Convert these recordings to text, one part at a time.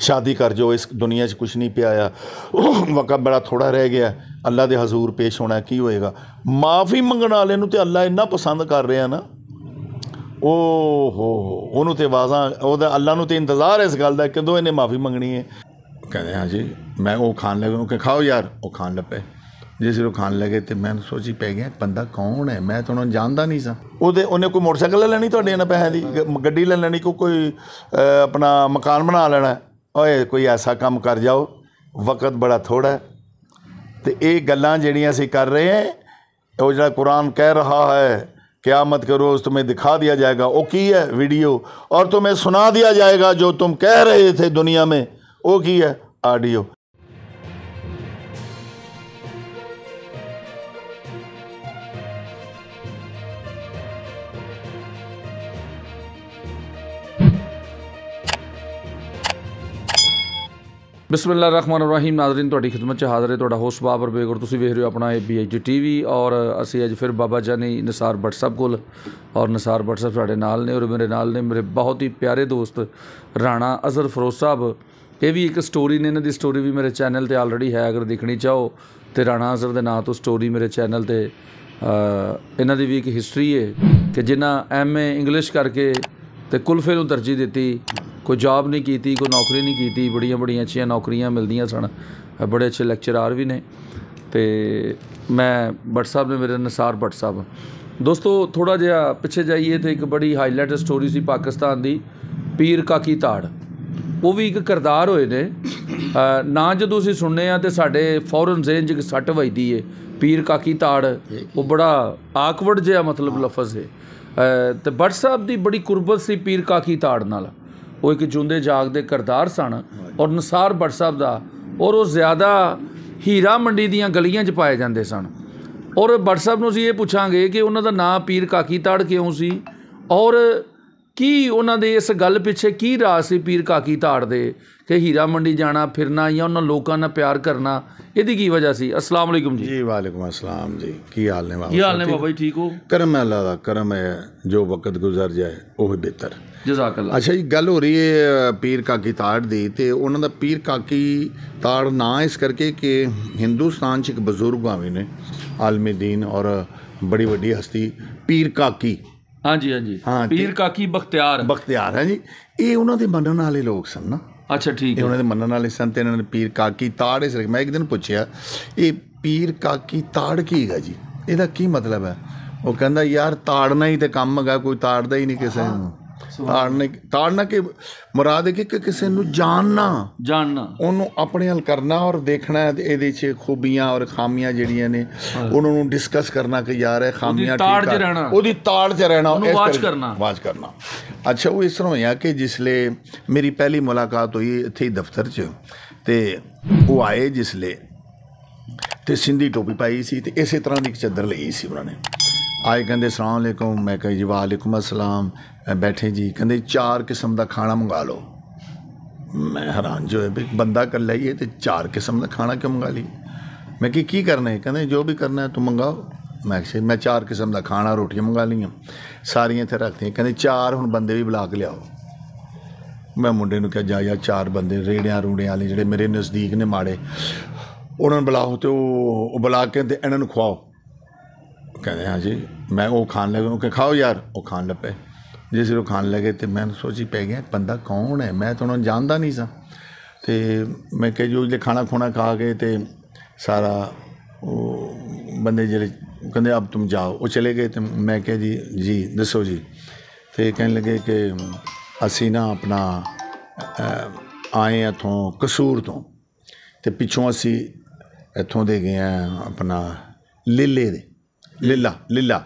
ਸ਼ਾਦੀ ਕਰ ਜੋ ਇਸ ਦੁਨੀਆ 'ਚ ਕੁਝ ਨਹੀਂ ਪਿਆ ਆ ਵਕਤ ਬੜਾ ਥੋੜਾ ਰਹਿ ਗਿਆ ਅੱਲਾ ਦੇ ਹਜ਼ੂਰ ਪੇਸ਼ ਹੋਣਾ ਕੀ ਹੋਏਗਾ ਮਾਫੀ ਮੰਗਣ ਵਾਲੇ ਨੂੰ ਤੇ ਅੱਲਾ ਇੰਨਾ ਪਸੰਦ ਕਰ ਰਿਹਾ ਨਾ ਹੋ ਉਹਨੂੰ ਤੇ ਵਾਜ਼ਾ ਉਹਦਾ ਅੱਲਾ ਨੂੰ ਤੇ ਇੰਤਜ਼ਾਰ ਹੈ ਇਸ ਗੱਲ ਦਾ ਕਿਦੋਂ ਇਹਨੇ ਮਾਫੀ ਮੰਗਣੀ ਹੈ ਕਹਿੰਦੇ ਹਾਂ ਜੀ ਮੈਂ ਉਹ ਖਾਣ ਲੱਗਾ ਕਿ ਖਾਓ ਯਾਰ ਉਹ ਖਾਣ ਲੱਪੇ ਜਿਸ ਨੂੰ ਖਾਣ ਲੱਗੇ ਤੇ ਮੈਂ ਸੋਚੀ ਪੈ ਗਿਆ ਬੰਦਾ ਕੌਣ ਹੈ ਮੈਂ ਤੁਹਾਨੂੰ ਜਾਣਦਾ ਨਹੀਂ ਸਾਂ ਉਹਦੇ ਉਹਨੇ ਕੋਈ ਮੋਟਰਸਾਈਕਲ ਲੈਣੀ ਤੁਹਾਡੇ ਨਾਲ ਪੈਸੇ ਦੀ ਗੱਡੀ ਲੈ ਲੈਣੀ ਕੋਈ ਆਪਣਾ ਮਕਾਨ ਬਣਾ ਲੈਣਾ ओए कोई ऐसा काम कर जाओ वक्त बड़ा थोड़ा है तो ये गल् जी कर रहे हैं वो जो कुरान कह रहा है क्या क्यामत के रोज़ तुम्हें दिखा दिया जाएगा वो की है वीडियो और तुम्हें सुना दिया जाएगा जो तुम कह रहे थे दुनिया में वो की है ऑडियो ਬਿਸਮਿਲ੍ਲਾ ਰਹਿਮਾਨ ਰਹੀਮ ਨਾਜ਼ਰੀਨ ਤੁਹਾਡੀ ਖਿਦਮਤ ਚ ਹਾਜ਼ਰ ਹੈ ਤੁਹਾਡਾ ਹੋਸਟ ਬਾਬਰ ਬੇਗਰ ਤੁਸੀਂ ਵੇਖ ਰਹੇ ਹੋ ਆਪਣਾ ਏਬੀਐਚ ਟੀਵੀ ਔਰ ਅਸੀਂ ਅੱਜ ਫਿਰ ਬਾਬਾ ਜਾਨੀ ਨਸਾਰ ਵਟਸਐਪ ਕੋਲ ਔਰ ਨਸਾਰ ਵਟਸਐਪ ਸਾਡੇ ਨਾਲ ਨੇ ਔਰ ਮੇਰੇ ਨਾਲ ਨੇ ਮੇਰੇ ਬਹੁਤ ਹੀ ਪਿਆਰੇ ਦੋਸਤ ਰਾਣਾ ਅਜ਼ਰ ਫਰੋਜ਼ ਸਾਹਿਬ ਇਹ ਵੀ ਇੱਕ ਸਟੋਰੀ ਨੇ ਇਹਨਾਂ ਦੀ ਸਟੋਰੀ ਵੀ ਮੇਰੇ ਚੈਨਲ ਤੇ ਆਲਰੇਡੀ ਹੈ ਅਗਰ ਦੇਖਣੀ ਚਾਹੋ ਤੇ ਰਾਣਾ ਅਜ਼ਰ ਦੇ ਨਾਂ ਤੋਂ ਸਟੋਰੀ ਮੇਰੇ ਚੈਨਲ ਤੇ ਇਹਨਾਂ ਦੀ ਵੀ ਇੱਕ ਹਿਸਟਰੀ ਹੈ ਕਿ ਜਿਨ੍ਹਾਂ ਐਮਏ ਇੰਗਲਿਸ਼ ਕਰਕੇ ਤੇ ਕੁਲਫੇ ਨੂੰ ਤਰਜੀਹ ਦਿੱਤੀ ਕੋਈ ਜੌਬ ਨਹੀਂ ਕੀਤੀ ਕੋਈ ਨੌਕਰੀ ਨਹੀਂ ਕੀਤੀ ਬੜੀਆਂ ਬੜੀਆਂ ਅੱਛੀਆਂ ਨੌਕਰੀਆਂ ਮਿਲਦੀਆਂ ਸਨ ਬੜੇ ਅੱਛੇ ਲੈਕਚਰਾਰ ਵੀ ਨੇ ਤੇ ਮੈਂ ਭੱਟ ਸਾਹਿਬ ਨੇ ਮੇਰੇ ਅਨਸਾਰ ਭੱਟ ਸਾਹਿਬ ਦੋਸਤੋ ਥੋੜਾ ਜਿਹਾ ਪਿੱਛੇ ਜਾਈਏ ਤੇ ਇੱਕ ਬੜੀ ਹਾਈਲਾਈਟ ਸਟੋਰੀ ਸੀ ਪਾਕਿਸਤਾਨ ਦੀ ਪੀਰ ਕਾਕੀ ਤਾੜ ਉਹ ਵੀ ਇੱਕ ਕਰਦਾਰ ਹੋਏ ਨੇ ਨਾ ਜਦੋਂ ਅਸੀਂ ਸੁਣਨੇ ਆ ਤੇ ਸਾਡੇ ਫੌਰਨ ਜ਼ੇਨ ਜਿ ਸੱਟ ਵੱਜਦੀ ਏ ਪੀਰ ਕਾਕੀ ਤਾੜ ਉਹ ਬੜਾ ਆਕਵਰਡ ਜਿਹਾ ਮਤਲਬ ਲਫ਼ਜ਼ ਹੈ ਤੇ ਬੜ ਸਾਹਿਬ ਦੀ ਬੜੀ ਕੁਰਬਤ ਸੀ ਪੀਰ ਕਾਕੀ ਤਾੜ ਨਾਲ ਉਹ ਇੱਕ ਜੁੰਦੇ ਜਾਗਦੇ ਕਰਦਾਰ ਸਨ ਔਰ ਨਸਾਰ ਬੜ ਸਾਹਿਬ ਦਾ ਔਰ ਉਹ ਜ਼ਿਆਦਾ ਹੀਰਾ ਮੰਡੀ ਦੀਆਂ ਗਲੀਆਂ 'ਚ ਪਾਏ ਜਾਂਦੇ ਸਨ ਔਰ ਬੜ ਸਾਹਿਬ ਨੂੰ ਅਸੀਂ ਇਹ ਪੁੱਛਾਂਗੇ ਕਿ ਉਹਨਾਂ ਦਾ ਨਾਂ ਪੀਰ ਕਾਕੀ ਤਾੜ ਕਿਉਂ ਸੀ ਔਰ ਕੀ ਉਹਨਾਂ ਦੇ ਇਸ ਗੱਲ ਪਿੱਛੇ ਕੀ ਰਾਜ ਸੀ ਪੀਰ ਕਾਕੀ ਧਾੜ ਦੇ ਕਿ ਹੀਰਾ ਮੰਡੀ ਜਾਣਾ ਫਿਰਨਾ ਜਾਂ ਉਹਨਾਂ ਲੋਕਾਂ ਨਾਲ ਪਿਆਰ ਕਰਨਾ ਇਹਦੀ ਕੀ ਵਜ੍ਹਾ ਸੀ ਅਸਲਾਮ ਅਲੈਕਮ ਜੀ ਜੀ ਵਾਲੇਕਮ ਅਸਲਾਮ ਜੀ ਕੀ ਹਾਲ ਨੇ ਬਾਬਾ ਕੀ ਹਾਲ ਨੇ ਬਾਬਾ ਜੀ ਠੀਕ ਹੋ ਕਰਮ ਹੈ ਅੱਲਾ ਦਾ ਕਰਮ ਹੈ ਜੋ ਵਕਤ ਗੁਜ਼ਰ ਜਾਏ ਉਹ ਹੀ ਬਿਹਤਰ ਜਜ਼ਾਕ ਅੱਲਾ ਅੱਛਾ ਜੀ ਗੱਲ ਹੋ ਰਹੀ ਹੈ ਪੀਰ ਕਾਕੀ ਤਾੜ ਦੀ ਤੇ ਉਹਨਾਂ ਦਾ ਪੀਰ ਕਾਕੀ ਤਾੜ ਨਾ ਇਸ ਕਰਕੇ ਕਿ ਹਿੰਦੁਸਤਾਨ 'ਚ ਇੱਕ ਬਜ਼ੁਰਗ ਆਵੇ ਨੇ ਆਲਮੀ ਦੀਨ ਔਰ ਬੜੀ ਵੱਡੀ ਹਸਤੀ ਪੀਰ ਕਾਕੀ ਹਾਂਜੀ ਹਾਂਜੀ ਹਾਂ ਪੀਰ ਕਾਕੀ ਬਖਤਿਆਰ ਬਖਤਿਆਰ ਹੈ ਜੀ ਇਹ ਉਹਨਾਂ ਦੇ ਮੰਨਣ ਵਾਲੇ ਲੋਕ ਸਨ ਨਾ ਅੱਛਾ ਠੀਕ ਇਹ ਹੈ ਉਹਨਾਂ ਦੇ ਮੰਨਣ ਵਾਲੇ ਸਨ ਤੇ ਇਹਨਾਂ ਨੇ ਪੀਰ ਕਾਕੀ ਤਾੜ ਇਸ ਮੈਂ ਇੱਕ ਦਿਨ ਪੁੱਛਿਆ ਇਹ ਪੀਰ ਕਾਕੀ ਤਾੜ ਕੀ ਹੈ ਜੀ ਇਹਦਾ ਕੀ ਮਤਲਬ ਹੈ ਉਹ ਕਹਿੰਦਾ ਯਾਰ ਤਾੜਨਾ ਹੀ ਤੇ ਕੰਮ ਹੈਗਾ ਕੋਈ ਤਾੜਦਾ ਹੀ ਨਹੀਂ ਕਿਸੇ ਨੂੰ ਤਾੜਨਾ ਤਾੜਨਾ ਕਿ ਮੁਰਾਦ ਹੈ ਕਿ ਕਿਸੇ ਨੂੰ ਜਾਣਨਾ ਜਾਣਨਾ ਉਹਨੂੰ ਆਪਣੇ ਹੱਲ ਕਰਨਾ ਔਰ ਦੇਖਣਾ ਇਹਦੇ 'ਚ ਖੂਬੀਆਂ ਔਰ ਖਾਮੀਆਂ ਜਿਹੜੀਆਂ ਨੇ ਉਹਨਾਂ ਨੂੰ ਡਿਸਕਸ ਕਰਨਾ ਕਿ ਯਾਰ ਇਹ ਖਾਮੀਆਂ ਠੀਕ ਆ ਉਹਦੀ ਤਾੜ 'ਚ ਰਹਿਣਾ ਉਹਨੂੰ ਵਾਚ ਕਰਨਾ ਵਾਚ ਕਰਨਾ ਅੱਛਾ ਉਹ ਇਸ ਤਰ੍ਹਾਂ ਹੋਇਆ ਕਿ ਜਿਸਲੇ ਮੇਰੀ ਪਹਿਲੀ ਮੁਲਾਕਾਤ ਹੋਈ ਇੱਥੇ ਹੀ ਦਫ਼ਤਰ 'ਚ ਤੇ ਉਹ ਆਏ ਜਿਸਲੇ ਤੇ ਸਿੰਧੀ ਟੋਪੀ ਪਾਈ ਸੀ ਤੇ ਇਸੇ ਤਰ੍ਹਾਂ ਦੀ ਇੱਕ ਚਾਦਰ ਲਈ ਸੀ ਉਹਨਾਂ ਨੇ ਆਏ ਕਹਿੰਦੇ ਸਲਾਮ ਅਲੈਕੁਮ ਮੈਂ ਕਹਿੰਦਾ ਜੀ ਵਾਲੇਕੁਮ ਅਸਲਾਮ ਬੈਠੇ ਜੀ ਕਹਿੰਦੇ ਚਾਰ ਕਿਸਮ ਦਾ ਖਾਣਾ ਮੰਗਾ ਲਓ ਮੈਂ ਹੈਰਾਨ ਜੋ ਹੈ ਇੱਕ ਬੰਦਾ ਇਕੱਲਾ ਹੀ ਤੇ ਚਾਰ ਕਿਸਮ ਦਾ ਖਾਣਾ ਕਿਉਂ ਮੰਗਾ ਲਈ ਮੈਂ ਕਿ ਕੀ ਕਰਨਾ ਹੈ ਕਹਿੰਦੇ ਜੋ ਵੀ ਕਰਨਾ ਹੈ ਤੂੰ ਮੰਗਾਓ ਮੈਂ ਕਿਹਾ ਮੈਂ ਚਾਰ ਕਿਸਮ ਦਾ ਖਾਣਾ ਰੋਟੀਆਂ ਮੰਗਾ ਲਈਆਂ ਸਾਰੀਆਂ ਇੱਥੇ ਰੱਖਤੀਆਂ ਕਹਿੰਦੇ ਚਾਰ ਹੁਣ ਬੰਦੇ ਵੀ ਬੁਲਾ ਕੇ ਲਿਆਓ ਮੈਂ ਮੁੰਡੇ ਨੂੰ ਕਿਹਾ ਜਾ ਜਾ ਚਾਰ ਬੰਦੇ ਰੇੜਿਆਂ ਰੂੜਿਆਂ ਵਾਲੇ ਜਿਹੜੇ ਮੇਰੇ ਨਜ਼ਦੀਕ ਨੇ ਮਾੜੇ ਉਹਨਾਂ ਨੂੰ ਬੁਲਾਓ ਤੇ ਉਹ ਬੁਲਾ ਕੇ ਤੇ ਇਹਨਾਂ ਨੂੰ ਖਵਾਓ ਕਹਿੰਦੇ ਹਾਂ ਜੀ ਮੈਂ ਉਹ ਖਾਣ ਲੱਗਾ ਕਿ ਖਾਓ ਯਾਰ ਉਹ ਖਾਣ ਲੱਪੇ ਜਿਸ ਨੂੰ ਖਾਣ ਲੱਗੇ ਤੇ ਮੈਂ ਸੋਚੀ ਪੈ ਗਿਆ ਬੰਦਾ ਕੌਣ ਹੈ ਮੈਂ ਤਾਂ ਉਹਨਾਂ ਜਾਣਦਾ ਨਹੀਂ ਸਾਂ ਤੇ ਮੈਂ ਕਿ ਜੋ ਜਿਹੜੇ ਖਾਣਾ ਖੋਣਾ ਖਾ ਕੇ ਤੇ ਸਾਰਾ ਉਹ ਬੰਦੇ ਜਿਹੜੇ ਕਹਿੰਦੇ ਆਪ ਤੁਮ ਜਾਓ ਉਹ ਚਲੇ ਗਏ ਤੇ ਮੈਂ ਕਿਹਾ ਜੀ ਜੀ ਦੱਸੋ ਜੀ ਤੇ ਕਹਿਣ ਲੱਗੇ ਕਿ ਅਸੀਂ ਨਾ ਆਪਣਾ ਆਏ ਇਥੋਂ ਕਸੂਰ ਤੋਂ ਤੇ ਪਿੱਛੋਂ ਅਸੀਂ ਇਥੋਂ ਦੇ ਗਏ ਆ ਆਪਣਾ ਲੇਲੇ ਦੇ ਲੀਲਾ ਲੀਲਾ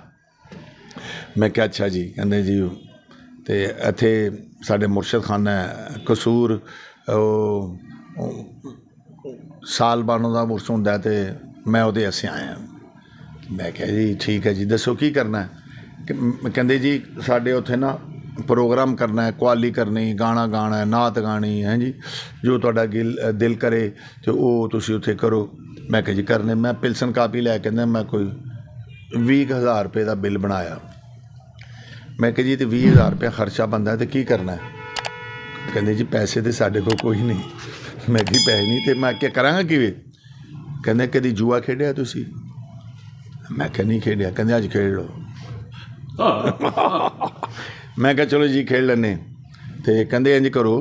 ਮੈਂ ਕਿਹਾ ਅੱਛਾ ਜੀ ਕਹਿੰਦੇ ਜੀ ਤੇ ਇੱਥੇ ਸਾਡੇ ਮੁਰਸ਼ਦ ਖਾਨਾ ਕਸੂਰ ਉਹ ਸਾਲ ਬਾਨੋ ਦਾ ਮੁਰਸ਼ਦ ਹੁੰਦਾ ਤੇ ਮੈਂ ਉਹਦੇ ਅਸੇ ਆਇਆ ਮੈਂ ਕਿਹਾ ਜੀ ਠੀਕ ਹੈ ਜੀ ਦੱਸੋ ਕੀ ਕਰਨਾ ਕਹਿੰਦੇ ਜੀ ਸਾਡੇ ਉੱਥੇ ਨਾ ਪ੍ਰੋਗਰਾਮ ਕਰਨਾ ਹੈ ਕੁਆਲੀ ਕਰਨੀ ਗਾਣਾ ਗਾਣਾ ਹੈ ਨਾਤ ਗਾਣੀ ਹੈ ਜੀ ਜੋ ਤੁਹਾਡਾ ਦਿਲ ਕਰੇ ਤੇ ਉਹ ਤੁਸੀਂ ਉੱਥੇ ਕਰੋ ਮੈਂ ਕਿਹਾ ਜੀ ਕਰਨੇ ਮੈਂ ਪਿਲਸਨ ਕਾਪੀ ਲੈ ਕੇ ਕਹਿੰਦਾ ਮੈਂ ਕੋਈ 20000 ਰੁਪਏ ਦਾ ਬਿੱਲ ਬਣਾਇਆ ਮੈਂ ਕਿਹਾ ਜੀ ਤੇ 20000 ਰੁਪਏ ਖਰਚਾ ਬੰਦਾ ਤੇ ਕੀ ਕਰਨਾ ਕਹਿੰਦੇ ਜੀ ਪੈਸੇ ਤੇ ਸਾਡੇ ਕੋਲ ਕੋਈ ਨਹੀਂ ਮੈਂ ਕੀ ਪੈਸੇ ਨਹੀਂ ਤੇ ਮੈਂ ਕੀ ਕਰਾਂਗਾ ਕਿਵੇਂ ਕਹਿੰਦੇ ਕਦੀ ਜੂਆ ਖੇਡਿਆ ਤੁਸੀਂ ਮੈਂ ਕਿਹਾ ਨਹੀਂ ਖੇਡਿਆ ਕਹਿੰਦੇ ਅੱਜ ਖੇਡ ਲਓ ਮੈਂ ਕਿਹਾ ਚਲੋ ਜੀ ਖੇਡ ਲੈਨੇ ਤੇ ਕਹਿੰਦੇ ਇੰਜ ਕਰੋ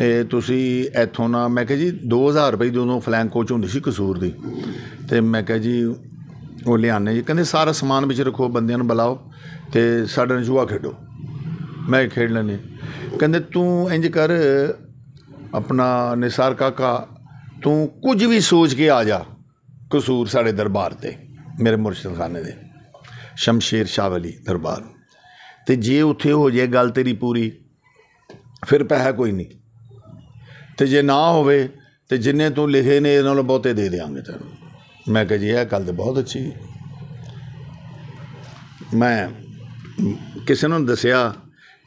ਇਹ ਤੁਸੀਂ ਇੱਥੋਂ ਨਾ ਮੈਂ ਕਿਹਾ ਜੀ 2000 ਰੁਪਏ ਦੋਨੋਂ ਫਲੈਂਕ ਕੋਚ ਹੁੰਦੀ ਸੀ ਕਸੂਰ ਦੀ ਤੇ ਮੈਂ ਕਿਹਾ ਜੀ ਉਹ ਲਿਆਨੇ ਜੀ ਕਹਿੰਦੇ ਸਾਰਾ ਸਮਾਨ ਵਿੱਚ ਰੱਖੋ ਬੰਦਿਆਂ ਨੂੰ ਬੁਲਾਓ ਤੇ ਸਾਡੇ ਨਾਲ ਜੂਆ ਖੇਡੋ ਮੈਂ ਖੇਡ ਲੈਣੇ ਕਹਿੰਦੇ ਤੂੰ ਇੰਜ ਕਰ ਆਪਣਾ ਨਿਸਾਰ ਕਾਕਾ ਤੂੰ ਕੁਝ ਵੀ ਸੋਚ ਕੇ ਆ ਜਾ ਕਸੂਰ ਸਾਡੇ ਦਰਬਾਰ ਤੇ ਮੇਰੇ ਮੁਰਸ਼ਿਦ ਖਾਨੇ ਦੇ ਸ਼ਮਸ਼ੀਰ ਸ਼ਾਹ ਵਲੀ ਦਰਬਾਰ ਤੇ ਜੇ ਉੱਥੇ ਹੋ ਜੇ ਗੱਲ ਤੇਰੀ ਪੂਰੀ ਫਿਰ ਪੈਸਾ ਕੋਈ ਨਹੀਂ ਤੇ ਜੇ ਨਾ ਹੋਵੇ ਤੇ ਜਿੰਨੇ ਤੂੰ ਲਿਖੇ ਨੇ ਇਹਨਾਂ ਨੂੰ ਬਹੁਤੇ ਦੇ ਦੇਾਂਗੇ ਤੈਨੂੰ ਮੈਂ ਕਿਹਾ ਜੀ ਇਹ ਗੱਲ ਤੇ ਬਹੁਤ ਅੱਛੀ ਮੈਂ ਕਿਸੇ ਨੂੰ ਦੱਸਿਆ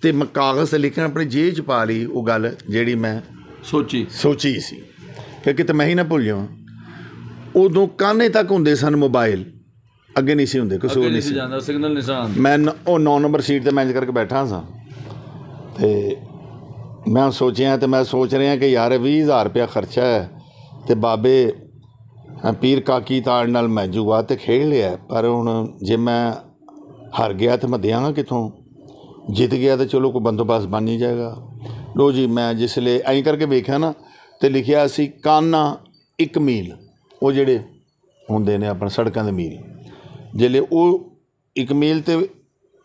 ਤੇ ਮੈਂ ਕਾਗਜ਼ ਤੇ ਲਿਖਣ ਆਪਣੀ ਜੇਬ 'ਚ ਪਾ ਲਈ ਉਹ ਗੱਲ ਜਿਹੜੀ ਮੈਂ ਸੋਚੀ ਸੋਚੀ ਸੀ ਕਿ ਕਿਤੇ ਮੈਂ ਹੀ ਨਾ ਭੁੱਲ ਜਾਵਾਂ ਉਦੋਂ ਕਾਨੇ ਤੱਕ ਹੁੰਦੇ ਸਨ ਮੋਬਾਈਲ ਅੱਗੇ ਨਹੀਂ ਸੀ ਹੁੰਦੇ ਕਸੂਰ ਨਹੀਂ ਸੀ ਜਾਂਦਾ ਸਿਗਨਲ ਨਿਸ਼ਾਨ ਮੈਂ ਉਹ 9 ਨੰਬਰ ਸੀਟ ਤੇ ਮੈਨੇਜ ਕਰਕੇ ਬੈਠਾ ਸਾਂ ਤੇ ਮੈਂ ਸੋਚਿਆ ਤੇ ਮੈਂ ਸੋਚ ਰਿਹਾ ਕਿ ਯਾਰ 20000 ਰੁਪਇਆ ਖਰਚਾ ਹੈ ਤੇ ਬਾਬੇ ਪੀਰ ਕਾਕੀ ਤਾੜ ਨਾਲ ਮੈਂ ਜੂਆ ਤੇ ਖੇਡ ਲਿਆ ਪਰ ਹੁਣ ਜੇ ਮੈਂ ਹਾਰ ਗਿਆ ਤੇ ਮੈਂ ਦਿਆਂਗਾ ਕਿਥੋਂ ਜਿੱਤ ਗਿਆ ਤਾਂ ਚਲੋ ਕੋਈ ਬੰਦੋਬਸਤ ਬਣ ਨਹੀਂ ਜਾਏਗਾ ਲੋ ਜੀ ਮੈਂ ਜਿਸ ਲਈ ਐਂ ਕਰਕੇ ਵੇਖਿਆ ਨਾ ਤੇ ਲਿਖਿਆ ਸੀ ਕਾਨਾ 1 ਮੀਲ ਉਹ ਜਿਹੜੇ ਹੁੰਦੇ ਨੇ ਆਪਣਾ ਸੜਕਾਂ ਦੇ ਮੀਲ ਜਿਲੇ ਉਹ 1 ਮੀਲ ਤੇ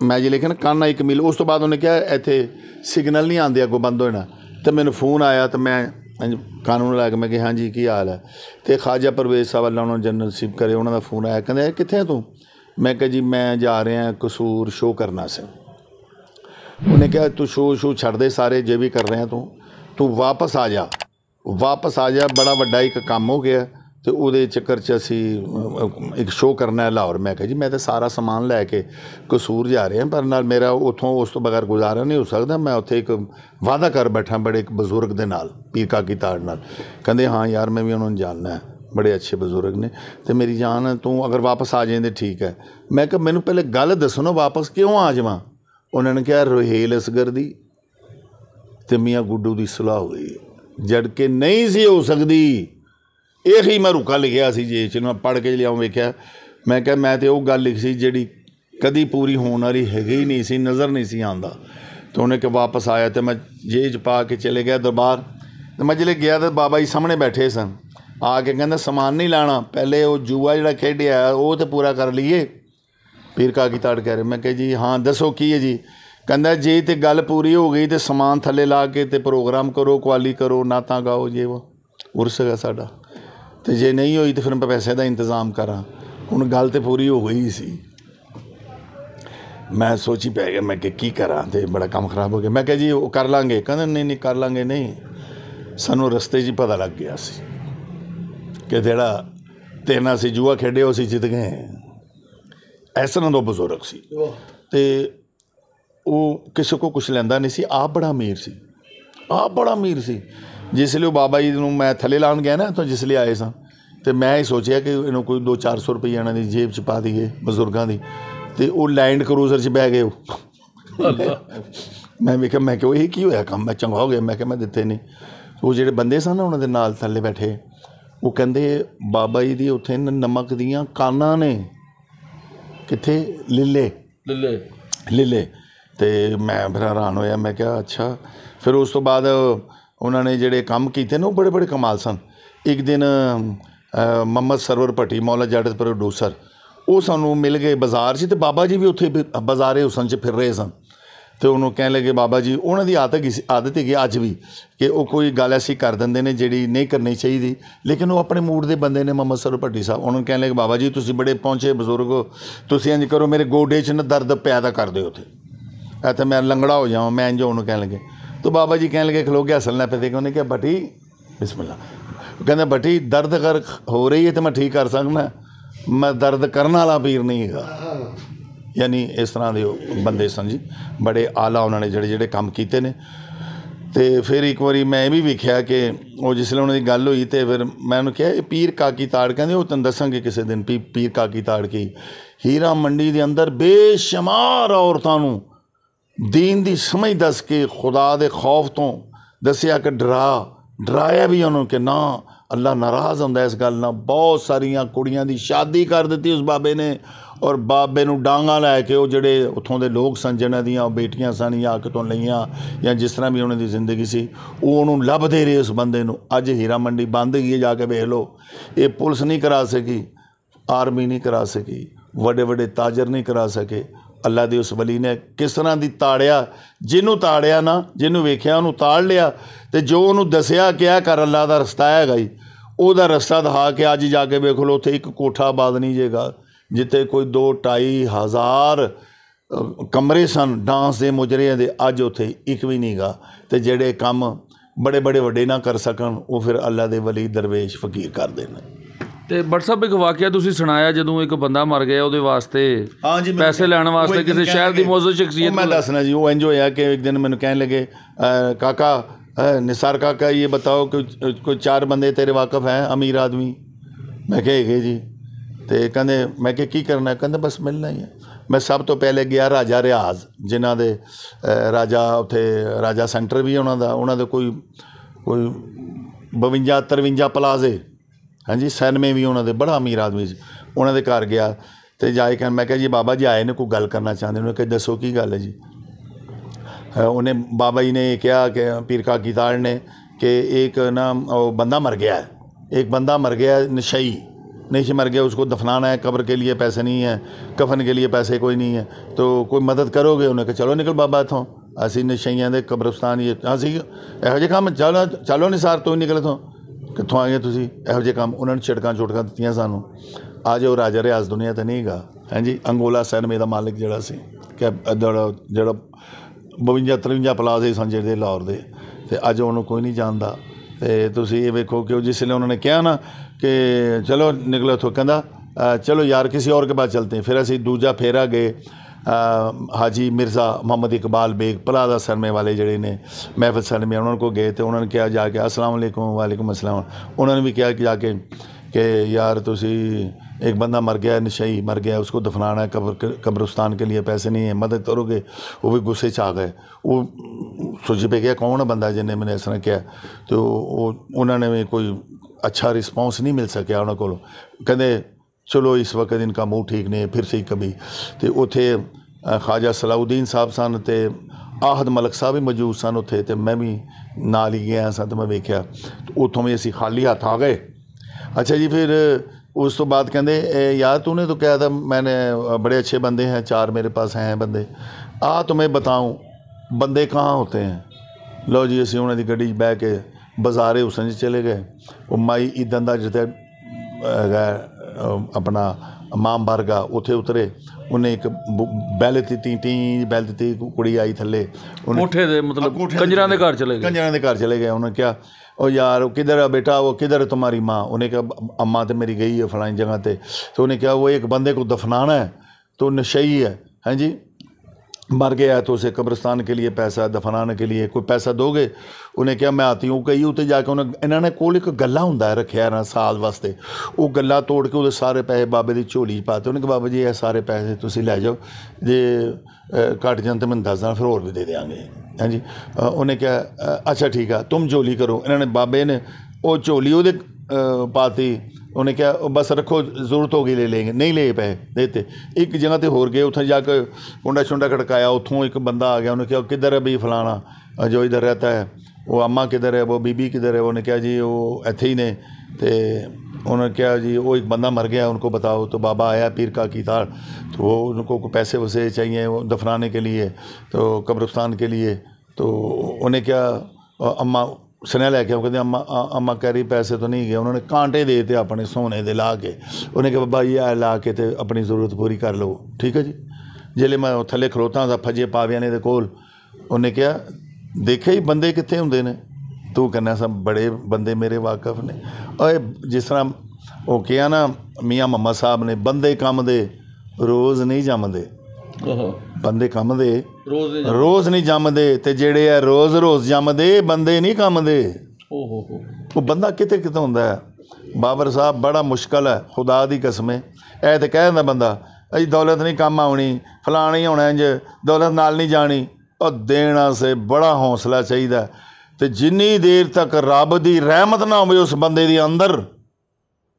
ਮੈਂ ਜੇ ਲਿਖਿਆ ਨਾ ਕਾਨਾ 1 ਮੀਲ ਉਸ ਤੋਂ ਬਾਅਦ ਉਹਨੇ ਕਿਹਾ ਇੱਥੇ ਸਿਗਨਲ ਨਹੀਂ ਆਉਂਦੇ ਅੱਗੋਂ ਬੰਦ ਹੋਣਾ ਤੇ ਮੈਨੂੰ ਫੋਨ ਆਇਆ ਤੇ ਮੈਂ ਕਾਨੂੰਨ ਕੇ ਮੈਂ ਕਿਹਾ ਹਾਂਜੀ ਕੀ ਹਾਲ ਹੈ ਤੇ ਖਾਜਾ ਪਰਵੇਸ ਸਾਹਿਬ ਅੱਲਾ ਉਹਨਾਂ ਨੂੰ ਜਨਰਲ ਰਿਸੀਵ ਕਰੇ ਉਹਨਾਂ ਦਾ ਫੋਨ ਆਇਆ ਕਹਿੰਦੇ ਕਿੱਥੇ ਤੂੰ ਮੈਂ ਕਿਹਾ ਜੀ ਮੈਂ ਜਾ ਰਿਹਾ ਕਸੂਰ ਸ਼ੋ ਕਰਨਾ ਸੀ ਉਹਨੇ ਕਿਹਾ ਤੂੰ ਸ਼ੋ ਸ਼ੋ ਛੱਡ ਦੇ ਸਾਰੇ ਜੇ ਵੀ ਕਰ ਰਿਹਾ ਤੂੰ ਤੂੰ ਵਾਪਸ ਆ ਜਾ ਵਾਪਸ ਆ ਜਾ ਬੜਾ ਵੱਡਾ ਇੱਕ ਕੰਮ ਹੋ ਗਿਆ ਤੇ ਉਹਦੇ ਚੱਕਰ 'ਚ ਅਸੀਂ ਇੱਕ ਸ਼ੋਅ ਕਰਨਾ ਹੈ ਲਾਹੌਰ ਮੈਂ ਕਿਹਾ ਜੀ ਮੈਂ ਤਾਂ ਸਾਰਾ ਸਮਾਨ ਲੈ ਕੇ ਕਸੂਰ ਜਾ ਰਿਹਾ ਪਰ ਨਾਲ ਮੇਰਾ ਉਥੋਂ ਉਸ ਤੋਂ ਬਗੈਰ ਗੁਜ਼ਾਰਾ ਨਹੀਂ ਹੋ ਸਕਦਾ ਮੈਂ ਉੱਥੇ ਇੱਕ ਵਾਅਦਾ ਕਰ ਬੈਠਾ ਬੜੇ ਇੱਕ ਬਜ਼ੁਰਗ ਦੇ ਨਾਲ ਪੀਕਾ ਕੀ ਤਾੜ ਨਾਲ ਕਹਿੰਦੇ ਹਾਂ ਯਾਰ ਮੈਂ ਵੀ ਉਹਨਾਂ ਨੂੰ ਜਾਣਨਾ ਹੈ ਬੜੇ ਅੱਛੇ ਬਜ਼ੁਰਗ ਨੇ ਤੇ ਮੇਰੀ ਜਾਨ ਤੂੰ ਅਗਰ ਵਾਪਸ ਆ ਜਾਏ ਤੇ ਠੀਕ ਹੈ ਮੈਂ ਕਿਹਾ ਮੈਨੂੰ ਪਹਿਲੇ ਗੱਲ ਦੱਸੋ ਨਾ ਵਾਪਸ ਕਿਉਂ ਆ ਜਾਵਾਂ ਉਹਨਾਂ ਨੇ ਕਿਹਾ ਰੋਹੇਲ ਅਸਗਰ ਦੀ ਤੇ ਮੀਆਂ ਗੁੱਡੂ ਦੀ ਸਲਾਹ ਹੋਈ ਜੜ ਕੇ ਨਹੀਂ ਸੀ ਹੋ ਸਕਦੀ ਇਹ ਹੀ ਮੈਂ ਰੁਕਾ ਲਿਖਿਆ ਸੀ ਜੇ ਚ ਪੜ ਕੇ ਲਿਆਉ ਵੇਖਿਆ ਮੈਂ ਕਿਹਾ ਮੈਂ ਤੇ ਉਹ ਗੱਲ ਲਿਖੀ ਸੀ ਜਿਹੜੀ ਕਦੀ ਪੂਰੀ ਹੋਣ ਵਾਲੀ ਹੈਗੀ ਹੀ ਨਹੀਂ ਸੀ ਨਜ਼ਰ ਨਹੀਂ ਸੀ ਆਂਦਾ ਤੇ ਉਹਨੇ ਕਿ ਵਾਪਸ ਆਇਆ ਤੇ ਮੈਂ ਜੇਜ ਪਾ ਕੇ ਚਲੇ ਗਿਆ ਦਰਬਾਰ ਤੇ ਮੈਂ ਜਿਹੜੇ ਗਿਆ ਤੇ ਬਾਬਾ ਜੀ ਸਾਹਮਣੇ ਬੈਠੇ ਸਨ ਆ ਕੇ ਕਹਿੰਦਾ ਸਮਾਨ ਨਹੀਂ ਲਾਣਾ ਪਹਿਲੇ ਉਹ ਜੂਆ ਜਿਹੜਾ ਖੇਡਿਆ ਉਹ ਤੇ ਪੂਰਾ ਕਰ ਲਈਏ ਪੀਰ ਕਾਕੀ ਤਾੜ ਕਹਿ ਰਹੇ ਮੈਂ ਕਿਹਾ ਜੀ ਹਾਂ ਦੱਸੋ ਕੀ ਹੈ ਜੀ ਕਹਿੰਦਾ ਜੇ ਤੇ ਗੱਲ ਪੂਰੀ ਹੋ ਗਈ ਤੇ ਸਮਾਨ ਥੱਲੇ ਲਾ ਕੇ ਤੇ ਪ੍ਰੋਗਰਾਮ ਕਰੋ ਕੁਆਲੀ ਕਰੋ ਨਾਤਾ ਗਾਓ ਜੇ ਉਹ ਉਰਸ ਹੈ ਸਾਡਾ ਤੇ ਜੇ ਨਹੀਂ ਹੋਈ ਤਾਂ ਫਿਰ ਮੈਂ ਪੈਸੇ ਦਾ ਇੰਤਜ਼ਾਮ ਕਰਾਂ ਹੁਣ ਗੱਲ ਤੇ ਪੂਰੀ ਹੋ ਗਈ ਸੀ ਮੈਂ ਸੋਚੀ ਪੈ ਗਿਆ ਮੈਂ ਕਿ ਕੀ ਕਰਾਂ ਤੇ ਬੜਾ ਕੰਮ ਖਰਾਬ ਹੋ ਗਿਆ ਮੈਂ ਕਿਹਾ ਜੀ ਉਹ ਕਰ ਲਾਂਗੇ ਕਹਿੰਦੇ ਨਹੀਂ ਨਹੀਂ ਕਰ ਲਾਂਗੇ ਨਹੀਂ ਸਾਨੂੰ ਰਸਤੇ 'ਚ ਹੀ ਪਤਾ ਲੱਗ ਗਿਆ ਸੀ ਕਿ ਜਿਹੜਾ ਤੇਨਾ ਸੀ ਜੂਆ ਖੇਡੇ ਉਹ ਸੀ ਜਿੱਤ ਗਏ ਐਸ ਤਰ੍ਹਾਂ ਦਾ ਬਜ਼ੁਰਗ ਸੀ ਤੇ ਉਹ ਕਿਸੇ ਕੋ ਕੁਝ ਲੈਂਦਾ ਨਹੀਂ ਸੀ ਆਪ ਬੜਾ ਅਮੀਰ ਸੀ ਆਪ ਬੜਾ ਅਮੀਰ ਸੀ ਜਿਸ ਲਈ ਉਹ ਬਾਬਾ ਜੀ ਨੂੰ ਮੈਂ ਥੱਲੇ ਲਾਣ ਗਿਆ ਨਾ ਤਾਂ ਜਿਸ ਲਈ ਆਏ ਸਾਂ ਤੇ ਮੈਂ ਇਹ ਸੋਚਿਆ ਕਿ ਇਹਨੂੰ ਕੋਈ 2-400 ਰੁਪਏ ਇਹਨਾਂ ਦੀ ਜੇਬ 'ਚ ਪਾ ਦਈਏ ਬਜ਼ੁਰਗਾਂ ਦੀ ਤੇ ਉਹ ਲੈਂਡ ਕਰੂਜ਼ਰ 'ਚ ਬਹਿ ਗਏ ਉਹ ਮੈਂ ਵੇਖਿਆ ਮੈਂ ਕਿਹਾ ਇਹ ਕੀ ਹੋਇਆ ਕੰਮ ਮੈਂ ਚੰਗਾ ਹੋ ਗਿਆ ਮੈਂ ਕਿਹਾ ਮੈਂ ਦਿੱਤੇ ਨਹੀਂ ਉਹ ਜਿਹੜੇ ਬੰਦੇ ਸਨ ਉਹਨਾਂ ਦੇ ਨਾਲ ਥੱਲੇ ਬੈਠੇ ਉਹ ਕਹਿੰਦੇ ਬਾਬਾ ਜੀ ਦੀ ਉੱਥੇ ਨਮਕ ਦੀਆਂ ਕਾਨਾਂ ਨੇ ਕਿੱਥੇ ਲਿੱਲੇ ਲਿੱਲੇ ਲਿੱਲੇ ਤੇ ਮੈਂ ਫਿਰ ਹੈਰਾਨ ਹੋਇਆ ਮੈਂ ਕਿਹਾ ਅੱਛਾ ਫਿਰ ਉਸ ਤੋਂ ਬਾਅਦ ਉਹਨਾਂ ਨੇ ਜਿਹੜੇ ਕੰਮ ਕੀਤੇ ਨੇ ਉਹ ਬੜੇ ਬੜੇ ਕਮਾਲ ਸਨ ਇੱਕ ਦਿਨ ਮੁਹੰਮਦ ਸਰਵਰ ਭੱਟੀ ਮੌਲਾ ਜੱਟ ਪ੍ਰੋਡਿਊਸਰ ਉਹ ਸਾਨੂੰ ਮਿਲ ਗਏ ਬਾਜ਼ਾਰ 'ਚ ਤੇ ਬਾਬਾ ਜੀ ਵੀ ਉੱਥੇ ਬਾਜ਼ਾਰੇ ਹੁਸਨ 'ਚ ਫਿਰ ਰਹੇ ਸਨ ਤੇ ਉਹਨੂੰ ਕਹਿਣ ਲੱਗੇ ਬਾਬਾ ਜੀ ਉਹਨਾਂ ਦੀ ਆਦਤ ਆਦਤ ਹੈਗੀ ਅੱਜ ਵੀ ਕਿ ਉਹ ਕੋਈ ਗੱਲ ਐਸੀ ਕਰ ਦਿੰਦੇ ਨੇ ਜਿਹੜੀ ਨਹੀਂ ਕਰਨੀ ਚਾਹੀਦੀ ਲੇਕਿਨ ਉਹ ਆਪਣੇ ਮੂਡ ਦੇ ਬੰਦੇ ਨੇ ਮੁਹੰਮਦ ਸਰਵਰ ਭੱਟੀ ਸਾਹਿਬ ਉਹਨਾਂ ਨੂੰ ਕਹਿਣ ਲੱਗੇ ਬਾਬਾ ਜੀ ਤੁਸੀਂ ਬੜੇ ਪਹੁੰਚੇ ਬਜ਼ੁਰਗ ਤੁਸੀਂ ਇੰਜ ਕਰੋ ਮੇਰੇ ਗੋਡੇ 'ਚ ਨਾ ਦਰਦ ਪੈਦਾ ਕਰ ਦਿਓ ਉੱਥੇ ਇੱਥੇ ਮੈਂ ਲੰਗੜਾ ਹੋ ਜਾਵਾਂ ਮੈਂ ਇੰਜ ਉਹਨੂੰ ਕਹਿਣ ਲੱਗੇ ਤੋ ਬਾਬਾ ਜੀ ਕਹਿਣ लगे ਖਲੋ ਗਿਆ ਸਲਨਾ पे देखे उन्हें क्या भट्टी बिस्मिल्ला ਕਹਿੰਦਾ ਭੱਟੀ ਦਰਦ ਕਰ ਹੋ ਰਹੀ ਹੈ ਤੇ ਮੈਂ ਠੀਕ ਕਰ ਸਕਦਾ ਮੈਂ ਦਰਦ ਕਰਨ ਵਾਲਾ ਪੀਰ ਨਹੀਂ ਹੈਗਾ ਯਾਨੀ ਇਸ ਤਰ੍ਹਾਂ ਦੇ ਬੰਦੇ ਸਨ ਜੀ ਬੜੇ ਆਲਾ ਉਹਨਾਂ ਨੇ ਜਿਹੜੇ ਜਿਹੜੇ ਕੰਮ ਕੀਤੇ ਨੇ ਤੇ ਫਿਰ ਇੱਕ ਵਾਰੀ ਮੈਂ ਇਹ ਵੀ ਵੇਖਿਆ ਕਿ ਉਹ ਜਿਸ ਲਈ ਉਹਨਾਂ ਦੀ ਗੱਲ ਹੋਈ ਤੇ ਫਿਰ ਮੈਂ ਉਹਨੂੰ ਕਿਹਾ ਇਹ ਪੀਰ ਕਾਕੀ ਤਾੜ ਕਹਿੰਦੇ ਉਹ ਤੈਨੂੰ ਦੱਸਾਂਗੇ ਕਿਸੇ ਦਿਨ ਪੀਰ ਕਾਕੀ ਤਾੜ ਕੀ ਹੀਰਾ ਮੰਡੀ ਦੇ ਅੰਦਰ ਬੇਸ਼ਮਾਰ ਔਰਤਾਂ ਨੂੰ ਦੀਨ ਦੀ ਸਮਝ ਦੱਸ ਕੇ ਖੁਦਾ ਦੇ ਖੌਫ ਤੋਂ ਦੱਸਿਆ ਕਿ ਡਰਾ ਡਰਾਇਆ ਵੀ ਉਹਨੂੰ ਕਿ ਨਾ ਅੱਲਾ ਨਾਰਾਜ਼ ਹੁੰਦਾ ਇਸ ਗੱਲ ਨਾਲ ਬਹੁਤ ਸਾਰੀਆਂ ਕੁੜੀਆਂ ਦੀ ਸ਼ਾਦੀ ਕਰ ਦਿੱਤੀ ਉਸ ਬਾਬੇ ਨੇ ਔਰ ਬਾਬੇ ਨੂੰ ਡਾਂਗਾ ਲੈ ਕੇ ਉਹ ਜਿਹੜੇ ਉੱਥੋਂ ਦੇ ਲੋਕ ਸਨ ਦੀਆਂ ਉਹ ਬੇਟੀਆਂ ਸਨ ਜਾਂ ਤੋਂ ਲਈਆਂ ਜਾਂ ਜਿਸ ਤਰ੍ਹਾਂ ਵੀ ਉਹਨਾਂ ਦੀ ਜ਼ਿੰਦਗੀ ਸੀ ਉਹ ਉਹਨੂੰ ਲੱਭਦੇ ਰਹੇ ਉਸ ਬੰਦੇ ਨੂੰ ਅੱਜ ਹੀਰਾ ਮੰਡੀ ਬੰਦ ਗਈ ਜਾ ਕੇ ਵੇਖ ਲਓ ਇਹ ਪੁਲਿਸ ਨਹੀਂ ਕਰਾ ਸਕੀ ਆਰਮੀ ਨਹੀਂ ਕਰਾ ਸਕੀ ਵੱਡੇ ਵੱਡੇ ਤਾਜਰ ਨਹੀਂ ਕਰਾ ਸਕੇ ਅੱਲਾ ਦੇ ਉਸ ਵਲੀ ਨੇ ਕਿਸ ਤਰ੍ਹਾਂ ਦੀ ਤਾੜਿਆ ਜਿਹਨੂੰ ਤਾੜਿਆ ਨਾ ਜਿਹਨੂੰ ਵੇਖਿਆ ਉਹਨੂੰ ਤਾੜ ਲਿਆ ਤੇ ਜੋ ਉਹਨੂੰ ਦੱਸਿਆ ਕਿ ਆ ਕਰ ਅੱਲਾ ਦਾ ਰਸਤਾ ਹੈਗਾ ਹੀ ਉਹਦਾ ਰਸਤਾ ਦਿਖਾ ਕੇ ਅੱਜ ਜਾ ਕੇ ਵੇਖ ਲਓ ਉੱਥੇ ਇੱਕ ਕੋਠਾ ਬਾਦ ਨਹੀਂ ਜੇਗਾ ਜਿੱਥੇ ਕੋਈ 2 2.5 ਹਜ਼ਾਰ ਕਮਰੇ ਸਨ ਡਾਂਸ ਦੇ ਮੁਜਰਿਆਂ ਦੇ ਅੱਜ ਉੱਥੇ ਇੱਕ ਵੀ ਨਹੀਂਗਾ ਤੇ ਜਿਹੜੇ ਕੰਮ ਬੜੇ ਬੜੇ ਵੱਡੇ ਨਾ ਕਰ ਸਕਣ ਉਹ ਫਿਰ ਅੱਲਾ ਦੇ ਵਲੀ ਦਰਵੇਸ਼ ਫਕੀਰ ਕਰਦੇ ਨੇ ਤੇ ਵਟਸਐਪ ਇੱਕ ਵਾਕਿਆ ਤੁਸੀਂ ਸੁਣਾਇਆ ਜਦੋਂ ਇੱਕ ਬੰਦਾ ਮਰ ਗਿਆ ਉਹਦੇ ਵਾਸਤੇ ਹਾਂਜੀ ਪੈਸੇ ਲੈਣ ਵਾਸਤੇ ਕਿਸੇ ਸ਼ਹਿਰ ਦੀ ਮੌਜੂਦ ਸ਼ਖਸੀਅਤ ਮੈਂ ਦੱਸਣਾ ਜੀ ਉਹ ਇੰਜ ਹੋਇਆ ਕਿ ਇੱਕ ਦਿਨ ਮੈਨੂੰ ਕਹਿਣ ਲੱਗੇ ਕਾਕਾ ਨਿਸਾਰ ਕਾਕਾ ਇਹ ਬਤਾਓ ਕਿ ਕੋਈ ਚਾਰ ਬੰਦੇ ਤੇਰੇ वाकफ ਹੈ ਅਮੀਰ ਆਦਮੀ ਮੈਂ कह गए ਜੀ ਤੇ ਕਹਿੰਦੇ ਮੈਂ ਕਿ ਕੀ ਕਰਨਾ ਕਹਿੰਦੇ ਬਸ ਮਿਲਣਾ ਹੀ ਹੈ ਮੈਂ ਸਭ ਤੋਂ ਪਹਿਲੇ ਗਿਆ ਰਾਜਾ ਰਿਆਜ਼ ਜਿਨ੍ਹਾਂ ਦੇ ਰਾਜਾ ਉੱਥੇ ਰਾਜਾ ਸੈਂਟਰ ਵੀ ਉਹਨਾਂ ਦਾ ਉਹਨਾਂ ਦੇ ਕੋਈ ਕੋਈ 52 53 ਪਲਾਜ਼ੇ हाँ जी ਵੀ भी उन्होंने बड़ा अमीर आदमी ਸੀ ਉਹਨਾਂ ਦੇ ਘਰ जाए ਤੇ ਜਾ जी बाबा जी आए ने ਜੀ गल करना चाहते उन्हें ਕਰਨਾ दसो की गल है जी हाँ, उन्हें बाबा जी ने कहा कि पीर का ने कि एक ना बंदा मर गया है एक बंदा मर गया है नशई नशे मर गया उसको दफनाना है कब्र के लिए पैसे नहीं है कफन के लिए पैसे कोई नहीं है तो कोई मदद करोगे उन्हें कहा चलो निकल बाबा इतों असी नशइया कब्रस्तान ये असी यह काम चलो चलो निसार तू निकल इतों ਕਿੱਥੋਂ ਆਏ ਤੁਸੀਂ ਇਹੋ ਜਿਹੇ ਕੰਮ ਉਹਨਾਂ ਨੇ ਛਿੜਕਾਂ ਛੋਟਕਾਂ ਦਿੱਤੀਆਂ ਸਾਨੂੰ ਆ ਜਾਓ ਰਾਜਾ ਰਿਆਜ਼ ਦੁਨੀਆ ਤੇ ਨਹੀਂਗਾ ਹਾਂਜੀ ਅੰਗੋਲਾ ਸੈਨਮੇ ਦਾ ਮਾਲਕ ਜਿਹੜਾ ਸੀ ਕਿ ਜਿਹੜਾ 52 53 ਪਲਾਜ਼ੇ ਸੰਜੇ ਦੇ ਲਾਹੌਰ ਦੇ ਤੇ ਅੱਜ ਉਹਨੂੰ ਕੋਈ ਨਹੀਂ ਜਾਣਦਾ ਤੇ ਤੁਸੀਂ ਇਹ ਵੇਖੋ ਕਿ ਜਿਸ ਲਈ ਉਹਨਾਂ ਨੇ ਕਿਹਾ ਨਾ ਕਿ ਚਲੋ ਨਿਕਲੋ ਤੋਂ ਕਹਿੰਦਾ ਚਲੋ ਯਾਰ ਕਿਸੇ ਹੋਰ ਕੇ ਬਾਅਦ ਚਲਤੇ ਫਿਰ ਅਸੀਂ ਦੂਜਾ ਫੇਰਾ ਗਏ हाजी मिर्जा मुहम्मद इकबाल बेग ਪਲਾਜ਼ਾ सरमे वाले जड़े ने महफिल सरमे उन्होंने को गए ਤੇ उन्होंने कहा जाके असलम वालेकुम असलम उन्होंने भी कहा कि जाके कि यार तुम एक बंदा मर गया नशाई मर गया उसको दफनाना है कब्र कब्रस्तान के लिए पैसे नहीं है मदद करोगे वो भी गुस्से च आ गए वो सोच पे गया कौन है बंदा जिन्हें मैंने इस तरह किया तो उन्होंने कोई अच्छा रिस्पॉन्स नहीं मिल सकया उन्होंने को कहते ਚਲੋ ਇਸ ਵਕਤ ਇਨਕਾ ਮੂੰਹ ਠੀਕ ਨੇ ਫਿਰ ਸਹੀ ਕਭੀ ਤੇ ਉਥੇ ਖਾਜਾ ਸਲਾਉਦੀਨ ਸਾਹਿਬ ਸਨ ਤੇ ਆਹਦ ਮਲਕ ਸਾਹਿਬ ਵੀ ਮੌਜੂਦ ਸਨ ਉਥੇ ਤੇ ਮੈਂ ਵੀ ਨਾਲ ਹੀ ਗਿਆ ਸਾਂ ਤੇ ਮੈਂ ਵੇਖਿਆ ਉਥੋਂ ਵੀ ਅਸੀਂ ਖਾਲੀ ਹੱਥ ਆ ਗਏ ਅੱਛਾ ਜੀ ਫਿਰ उस तो बाद कहते यार तूने तो कहा था मैंने बड़े अच्छे बंदे हैं चार मेरे पास हैं बंदे आ तुम्हें बताऊं बंदे कहाँ होते हैं लो जी असं उन्होंने गड्डी बह के बाजारे हुसन चले गए वो माई ईदन का जितने अपना मामबारगा उत्थै उतरे उन्हें एक बैल दित्ती टी बैल दित्ती कुड़ी आई थले मतलब कंजरा दे घर चले गए कंजरा दे घर चले गए उ'नें क्या ओ यार किधर है बेटा वो किधर है तुम्हारी माँ उन्हें कहा अम्मा तो मेरी गई है फलानी जगह पे तो उन्हें कहा वो एक बंदे को दफनाना है तो नशई है हाँ जी मर गया तो उसे कब्रस्तान के लिए पैसा दफनाने के लिए कोई पैसा दोगे उन्हें क्या मैं आती हूँ कई उत्ते जाके उन्हें इन्होंने कोल एक गला हों रखे ना साल वास्ते वो गला तोड़ के वो सारे पैसे बाबे की झोली पाते उन्हें बाबा जी ये सारे पैसे तुम लै जाओ जे घट जाने तो मैं दस दिन फिर होर भी दे देंगे हाँ जी उन्हें क्या अच्छा ठीक है तुम झोली करो इन्होंने बाबे ने वो झोली वो पाती उन्हें क्या बस रखो जरूरत होगी ले लेंगे नहीं ले पाए देते एक जगह तो होर गए उत जाकर कुंडा शुंडा खड़काया उतों एक बंदा आ गया उन्हें क्या किधर है भाई फलाना जो इधर रहता है वो अम्मा किधर है वो बीबी किधर है उन्हें क्या जी वो इतें ही ने तो उन्होंने कहा जी वो एक बंदा मर गया उनको बताओ तो बाबा आया पीर का की तार तो वो उनको पैसे वैसे चाहिए दफनाने के लिए तो कब्रस्तान के लिए तो उन्हें क्या अम्मा ਸੁਨੇਹਾ ਲੈ ਕੇ ਉਹ ਕਹਿੰਦੇ ਅੰਮਾ ਅੰਮਾ ਕਹਿ ਰਹੀ ਪੈਸੇ ਤਾਂ ਨਹੀਂ ਗਏ ਉਹਨਾਂ ਨੇ ਕਾਂਟੇ ਦੇ ਦਿੱਤੇ ਆਪਣੇ ਸੋਨੇ ਦੇ ਲਾ ਕੇ ਉਹਨੇ ਕਿਹਾ ਬਾਬਾ ਜੀ ਆ ਲਾ ਕੇ ਤੇ ਆਪਣੀ ਜ਼ਰੂਰਤ ਪੂਰੀ ਕਰ ਲਓ ਠੀਕ ਹੈ ਜੀ ਜਿਹਲੇ ਮੈਂ ਥੱਲੇ ਖਰੋਤਾ ਦਾ ਫਜੇ ਪਾਵਿਆਂ ਨੇ ਦੇ ਕੋਲ ਉਹਨੇ ਕਿਹਾ ਦੇਖਿਆ ਹੀ ਬੰਦੇ ਕਿੱਥੇ ਹੁੰਦੇ ਨੇ ਤੂੰ ਕਹਿੰਦਾ ਸਭ ਬੜੇ ਬੰਦੇ ਮੇਰੇ ਵਾਕਫ ਨੇ ਓਏ ਜਿਸ ਤਰ੍ਹਾਂ ਉਹ ਕਿਹਾ ਨਾ ਮੀਆਂ ਮਮਾ ਸਾਹਿਬ ਨੇ ਬੰਦੇ ਕੰਮ ਦੇ ਰੋਜ਼ ਨਹੀਂ ਜੰਮਦੇ ਬੰਦੇ ਕੰਮ ਦੇ ਰੋਜ਼ ਰੋਜ਼ ਨਹੀਂ ਜੰਮਦੇ ਤੇ ਜਿਹੜੇ ਆ ਰੋਜ਼ ਰੋਜ਼ ਜੰਮਦੇ ਬੰਦੇ ਨਹੀਂ ਕੰਮ ਦੇ ਓਹੋ ਉਹ ਬੰਦਾ ਕਿਤੇ ਕਿਤੇ ਹੁੰਦਾ ਹੈ ਬਾਬਰ ਸਾਹਿਬ ਬੜਾ ਮੁਸ਼ਕਲ ਹੈ ਖੁਦਾ ਦੀ ਕਸਮ ਹੈ ਇਹ ਤੇ ਕਹਿੰਦਾ ਬੰਦਾ ਅਜੀ ਦੌਲਤ ਨਹੀਂ ਕੰਮ ਆਉਣੀ ਫਲਾਣੀ ਹੋਣਾ ਇੰਜ ਦੌਲਤ ਨਾਲ ਨਹੀਂ ਜਾਣੀ ਉਹ ਦੇਣਾ ਸੇ ਬੜਾ ਹੌਸਲਾ ਚਾਹੀਦਾ ਤੇ ਜਿੰਨੀ ਦੇਰ ਤੱਕ ਰੱਬ ਦੀ ਰਹਿਮਤ ਨਾ ਹੋਵੇ ਉਸ ਬੰਦੇ ਦੇ ਅੰਦਰ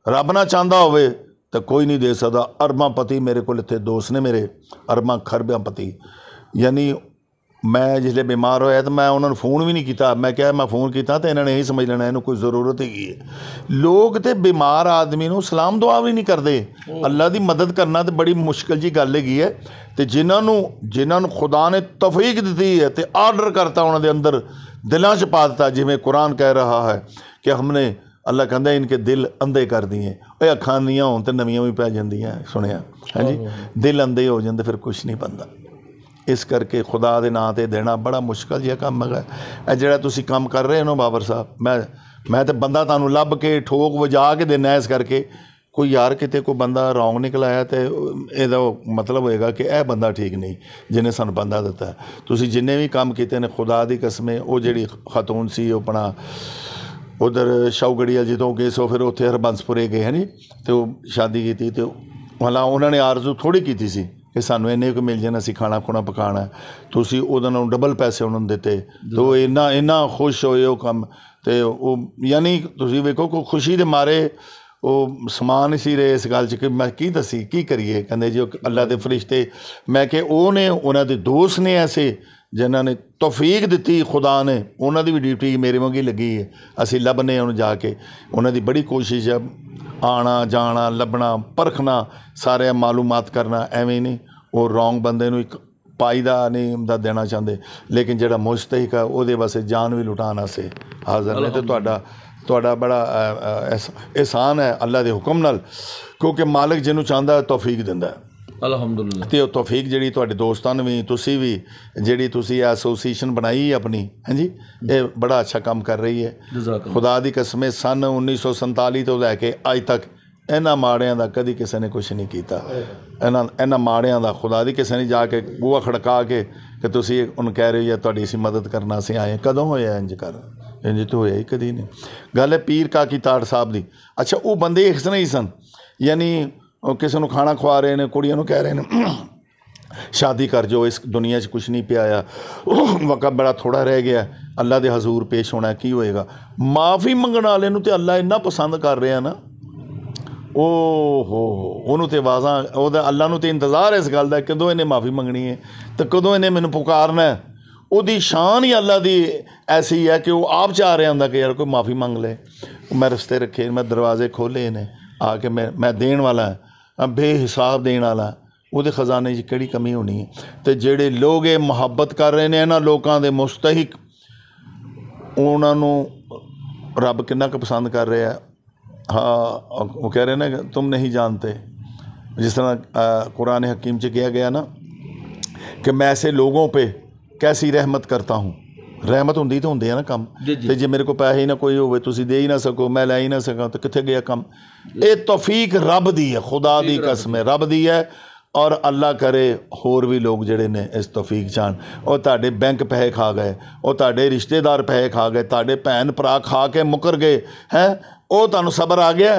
ਰੱਬ ਨਾ ਚਾਹੁੰਦਾ ਹੋਵੇ ਤਾਂ ਕੋਈ ਨਹੀਂ ਦੇ ਸਕਦਾ ਅਰਮਾ ਪਤੀ ਮੇਰੇ ਕੋਲ ਇੱਥੇ ਦੋਸਤ ਨੇ ਮੇਰੇ ਅਰਮਾ ਪਤੀ ਯਾਨੀ ਮੈਂ ਜਿਹੜੇ ਬਿਮਾਰ ਹੋਇਆ ਤਾਂ ਮੈਂ ਉਹਨਾਂ ਨੂੰ ਫੋਨ ਵੀ ਨਹੀਂ ਕੀਤਾ ਮੈਂ ਕਿਹਾ ਮੈਂ ਫੋਨ ਕੀਤਾ ਤਾਂ ਇਹਨਾਂ ਨੇ ਇਹ ਸਮਝ ਲੈਣਾ ਇਹਨੂੰ ਕੋਈ ਜ਼ਰੂਰਤ ਹੈਗੀ ਹੈ ਲੋਕ ਤੇ ਬਿਮਾਰ ਆਦਮੀ ਨੂੰ ਸਲਾਮ ਦੁਆ ਵੀ ਨਹੀਂ ਕਰਦੇ ਅੱਲਾ ਦੀ ਮਦਦ ਕਰਨਾ ਤੇ ਬੜੀ ਮੁਸ਼ਕਲ ਜੀ ਗੱਲ ਹੈਗੀ ਹੈ ਤੇ ਜਿਨ੍ਹਾਂ ਨੂੰ ਜਿਨ੍ਹਾਂ ਨੂੰ ਖੁਦਾ ਨੇ ਤੌਫੀਕ ਦਿੱਤੀ ਹੈ ਤੇ ਆਰਡਰ ਕਰਤਾ ਉਹਨਾਂ ਦੇ ਅੰਦਰ ਦਿਲਾਂ 'ਚ ਪਾ ਦਿੱਤਾ ਜਿਵੇਂ ਕੁਰਾਨ ਕਹਿ ਰਹਾ ਹੈ ਕਿ ਹਮਨੇ ਅੱਲਾ ਕਹਿੰਦਾ ਇਨਕੇ ਦਿਲ ਅੰਧੇ ਕਰ ਦਈਏ ਓਏ ਅੱਖਾਂ ਨੀਆਂ ਹੋਣ ਤੇ ਨਵੀਆਂ ਵੀ ਪੈ ਜਾਂਦੀਆਂ ਸੁਣਿਆ ਹਾਂਜੀ ਦਿਲ ਅੰਧੇ ਹੋ ਜਾਂਦੇ ਫਿਰ ਕੁਝ ਨਹੀਂ ਬੰਦਾ ਇਸ ਕਰਕੇ ਖੁਦਾ ਦੇ ਨਾਂ ਤੇ ਦੇਣਾ ਬੜਾ ਮੁਸ਼ਕਲ ਜਿਹਾ ਕੰਮ ਹੈ ਇਹ ਜਿਹੜਾ ਤੁਸੀਂ ਕੰਮ ਕਰ ਰਹੇ ਹੋ ਬਾਬਰ ਸਾਹਿਬ ਮੈਂ ਮੈਂ ਤੇ ਬੰਦਾ ਤੁਹਾਨੂੰ ਲੱਭ ਕੇ ਠੋਕ ਵਜਾ ਕੇ ਦੇਣਾ ਇਸ ਕਰਕੇ ਕੋਈ ਯਾਰ ਕਿਤੇ ਕੋ ਬੰਦਾ ਰੌਂਗ ਨਿਕਲ ਆਇਆ ਤੇ ਇਹਦਾ ਮਤਲਬ ਹੋਏਗਾ ਕਿ ਇਹ ਬੰਦਾ ਠੀਕ ਨਹੀਂ ਜਿਹਨੇ ਸਾਨੂੰ ਬੰਦਾ ਦਿੱਤਾ ਤੁਸੀਂ ਜਿੰਨੇ ਵੀ ਕੰਮ ਕੀਤੇ ਨੇ ਖੁਦਾ ਦੀ ਕਸਮੇ ਉਹ ਜਿਹੜੀ ਖਤੂਨ ਸੀ ਉਹ ਆਪਣਾ ਉਧਰ ਸ਼ੌਗੜੀਆ ਜਦੋਂ ਗਏ ਸੋ ਫਿਰ ਉੱਥੇ ਹਰਬੰਸਪੁਰੇ ਗਏ ਹਨ ਤੇ ਉਹ ਸ਼ਾਦੀ ਕੀਤੀ ਤੇ ਹਲਾ ਉਹਨਾਂ ਨੇ ਆਰਜ਼ੂ ਥੋੜੀ ਕੀਤੀ ਸੀ ਕਿ ਸਾਨੂੰ ਇੰਨੇ ਕੁ ਮਿਲ ਜਾਣਾ ਅਸੀਂ ਖਾਣਾ ਖੁਣਾ ਪਕਾਣਾ ਤੁਸੀਂ ਉਹਨਾਂ ਨੂੰ ਡਬਲ ਪੈਸੇ ਉਹਨਾਂ ਨੂੰ ਦਿੱਤੇ ਤੋ ਇੰਨਾ ਇੰਨਾ ਖੁਸ਼ ਹੋਏ ਉਹ ਕੰਮ ਤੇ ਉਹ ਯਾਨੀ ਤੁਸੀਂ ਵੇਖੋ ਕੋ ਖੁਸ਼ੀ ਦੇ ਮਾਰੇ ਉਹ ਸਮਾਨ ਸੀ ਰੇ ਇਸ ਗੱਲ 'ਚ ਕਿ ਮੈਂ ਕੀ ਦਸੀ ਕੀ ਕਰੀਏ ਕਹਿੰਦੇ ਜੀ ਉਹ ਅੱਲਾ ਦੇ ਫਰਿਸ਼ਤੇ ਮੈਂ ਕਿ ਉਹਨੇ ਉਹਨਾਂ ਦੇ ਦੋਸਤ ਨੇ ਐਸੇ ਜਿਨ੍ਹਾਂ ਨੇ ਤੌਫੀਕ ਦਿੱਤੀ ਖੁਦਾ ਨੇ ਉਹਨਾਂ ਦੀ ਵੀ ਡਿਊਟੀ ਮੇਰੇ ਵਾਂਗੀ ਲੱਗੀ ਹੈ ਅਸੀਂ ਲੱਭਨੇ ਉਹਨੂੰ ਜਾ ਕੇ ਉਹਨਾਂ ਦੀ ਬੜੀ ਕੋਸ਼ਿਸ਼ ਹੈ ਆਣਾ ਜਾਣਾ ਲੱਭਣਾ ਪਰਖਣਾ ਸਾਰੇ ਮਾਲੂਮਾਤ ਕਰਨਾ ਐਵੇਂ ਨਹੀਂ ਉਹ ਰੋਂਗ ਬੰਦੇ ਨੂੰ ਇੱਕ ਪਾਇਦਾ ਨਹੀਂ ਦਾ ਦੇਣਾ ਚਾਹੁੰਦੇ ਲੇਕਿਨ ਜਿਹੜਾ ਮੁਸ਼ਤਹਿਕ ਹੈ ਉਹਦੇ ਵਾਸਤੇ ਜਾਨ ਵੀ ਲੁਟਾਣਾ ਸੀ ਹਾਜ਼ਰ ਨੇ ਤੇ ਤੁਹਾਡਾ ਤੁਹਾਡਾ ਬੜਾ ਇਹਸਾਨ ਹੈ ਅੱਲਾ ਦੇ ਹੁਕਮ ਨਾਲ ਕਿਉਂਕਿ ਮਾਲਕ ਜਿਹਨੂੰ ਚਾਹੁੰਦਾ ਤੌਫੀਕ ਦਿੰਦਾ ਹੈ ਅਲਹਮਦੁਲਿਲਾ ਤੇ ਉਹ ਤੌਫੀਕ ਜਿਹੜੀ ਤੁਹਾਡੇ ਦੋਸਤਾਂ ਨੂੰ ਵੀ ਤੁਸੀਂ ਵੀ ਜਿਹੜੀ ਤੁਸੀਂ ਐਸੋਸੀਏਸ਼ਨ ਬਣਾਈ ਆਪਣੀ ਹਾਂਜੀ ਇਹ ਬੜਾ ਅੱਛਾ ਕੰਮ ਕਰ ਰਹੀ ਹੈ ਖੁਦਾ ਦੀ ਕਸਮ ਕਸਮੇ ਸਨ 1947 ਤੋਂ ਲੈ ਕੇ ਅੱਜ ਤੱਕ ਇਹਨਾਂ ਮਾੜਿਆਂ ਦਾ ਕਦੀ ਕਿਸੇ ਨੇ ਕੁਝ ਨਹੀਂ ਕੀਤਾ ਇਹਨਾਂ ਇਹਨਾਂ ਮਾੜਿਆਂ ਦਾ ਖੁਦਾ ਦੀ ਕਿਸੇ ਨੇ ਜਾ ਕੇ ਗੂਆ ਖੜਕਾ ਕੇ ਕਿ ਤੁਸੀਂ ਉਹਨ ਕਹਿ ਰਹੇ ਹੋ ਜਾਂ ਤੁਹਾਡੀ ਅਸੀਂ ਮਦਦ ਕਰਨਾ ਸੀ ਆਏ ਕਦੋਂ ਹੋਇਆ ਇੰਜ ਕਰ ਇੰਜ ਤਾਂ ਹੋਇਆ ਹੀ ਕਦੀ ਨਹੀਂ ਗੱਲ ਹੈ ਪੀਰ ਕਾ ਕੀ ਤਾੜ ਸਾਹਿਬ ਦੀ ਅੱਛਾ ਉਹ ਬੰਦੇ ਇਸ ਨਹੀਂ ਸਨ ਯਾਨੀ ਉਹ ਕਿਸੇ ਨੂੰ ਖਾਣਾ ਖਵਾ ਰਹੇ ਨੇ ਕੁੜੀਆਂ ਨੂੰ ਕਹਿ ਰਹੇ ਨੇ ਸ਼ਾਦੀ ਕਰ ਜੋ ਇਸ ਦੁਨੀਆ 'ਚ ਕੁਝ ਨਹੀਂ ਪਿਆ ਆ ਵਕਤ ਬੜਾ ਥੋੜਾ ਰਹਿ ਗਿਆ ਅੱਲਾ ਦੇ ਹਜ਼ੂਰ ਪੇਸ਼ ਹੋਣਾ ਕੀ ਹੋਏਗਾ ਮਾਫੀ ਮੰਗਣ ਵਾਲੇ ਨੂੰ ਤੇ ਅੱਲਾ ਇੰਨਾ ਪਸੰਦ ਕਰ ਰਿਹਾ ਨਾ ਹੋ ਉਹਨੂੰ ਤੇ ਆਵਾਜ਼ਾਂ ਉਹਦਾ ਅੱਲਾ ਨੂੰ ਤੇ ਇੰਤਜ਼ਾਰ ਇਸ ਗੱਲ ਦਾ ਕਦੋਂ ਇਹਨੇ ਮਾਫੀ ਮੰਗਣੀ ਹੈ ਤੇ ਕਦੋਂ ਇਹਨੇ ਮੈਨੂੰ ਪੁਕਾਰਨਾ ਹੈ ਉਹਦੀ ਸ਼ਾਨ ਹੀ ਅੱਲਾ ਦੀ ਐਸੀ ਹੈ ਕਿ ਉਹ ਆਪ ਚਾਹ ਰਿਹਾ ਹੁੰਦਾ ਕਿ ਯਾਰ ਕੋਈ ਮਾਫੀ ਮੰਗ ਲੈ ਮੈਂ ਰਸਤੇ ਰੱਖੇ ਮੈਂ ਦਰਵਾਜ਼ੇ ਖੋਲੇ ਨੇ ਆ ਕੇ ਮੈਂ ਮੈਂ ਦੇਣ ਵਾਲਾ ਹਾਂ ਬੇਹਿਸਾਬ ਦੇਣ ਵਾਲਾ ਉਹਦੇ ਖਜ਼ਾਨੇ 'ਚ ਕਿਹੜੀ ਕਮੀ ਹੋਣੀ ਹੈ ਤੇ ਜਿਹੜੇ ਲੋਕ ਇਹ ਮੁਹੱਬਤ ਕਰ ਰਹੇ ਨੇ ਇਹਨਾਂ ਲੋਕਾਂ ਦੇ ਮੁਸਤਹਿਕ ਉਹਨਾਂ ਨੂੰ ਰੱਬ ਕਿੰਨਾ ਕੁ ਪਸੰਦ ਕਰ ਰਿਹਾ ਹਾਂ ਉਹ ਕਹਿ ਰਹੇ ਨੇ ਤੁਮ ਨਹੀਂ ਜਾਣਤੇ ਜਿਸ ਤਰ੍ਹਾਂ ਕੁਰਾਨ ਹਕੀਮ 'ਚ ਕਿਹਾ ਗਿਆ ਨਾ ਕਿ ਮੈਂ ਐਸੇ लोगों 'ਤੇ ਕੈਸੀ ਰਹਿਮਤ ਕਰਤਾ ਹੂੰ ਰਹਿਮਤ ਹੁੰਦੀ ਤੇ ਹੁੰਦੇ ਆ ਨਾ ਕੰਮ ਤੇ ਜੇ ਮੇਰੇ ਕੋ ਪੈਸੇ ਹੀ ਨਾ ਕੋਈ ਹੋਵੇ ਤੁਸੀਂ ਦੇ ਹੀ ਨਾ ਸਕੋ ਮੈਂ ਲੈ ਹੀ ਨਾ ਸਕਾਂ ਤਾਂ ਕਿੱਥੇ ਗਿਆ ਕੰਮ ਇਹ ਤੌਫੀਕ ਰੱਬ ਦੀ ਹੈ ਖੁਦਾ ਦੀ ਕਸਮ ਹੈ ਰੱਬ ਦੀ ਹੈ ਔਰ ਅੱਲਾ ਕਰੇ ਹੋਰ ਵੀ ਲੋਕ ਜਿਹੜੇ ਨੇ ਇਸ ਤੌਫੀਕ ਚਾਣ ਉਹ ਤੁਹਾਡੇ ਬੈਂਕ ਪੈਸੇ ਖਾ ਗਏ ਉਹ ਤੁਹਾਡੇ ਰਿਸ਼ਤੇਦਾਰ ਪੈਸੇ ਖਾ ਗਏ ਤੁਹਾਡੇ ਭੈਣ ਭਰਾ ਖਾ ਕੇ ਮੁਕਰ ਗਏ ਹੈ ਉਹ ਤੁਹਾਨੂੰ ਸਬਰ ਆ ਗਿਆ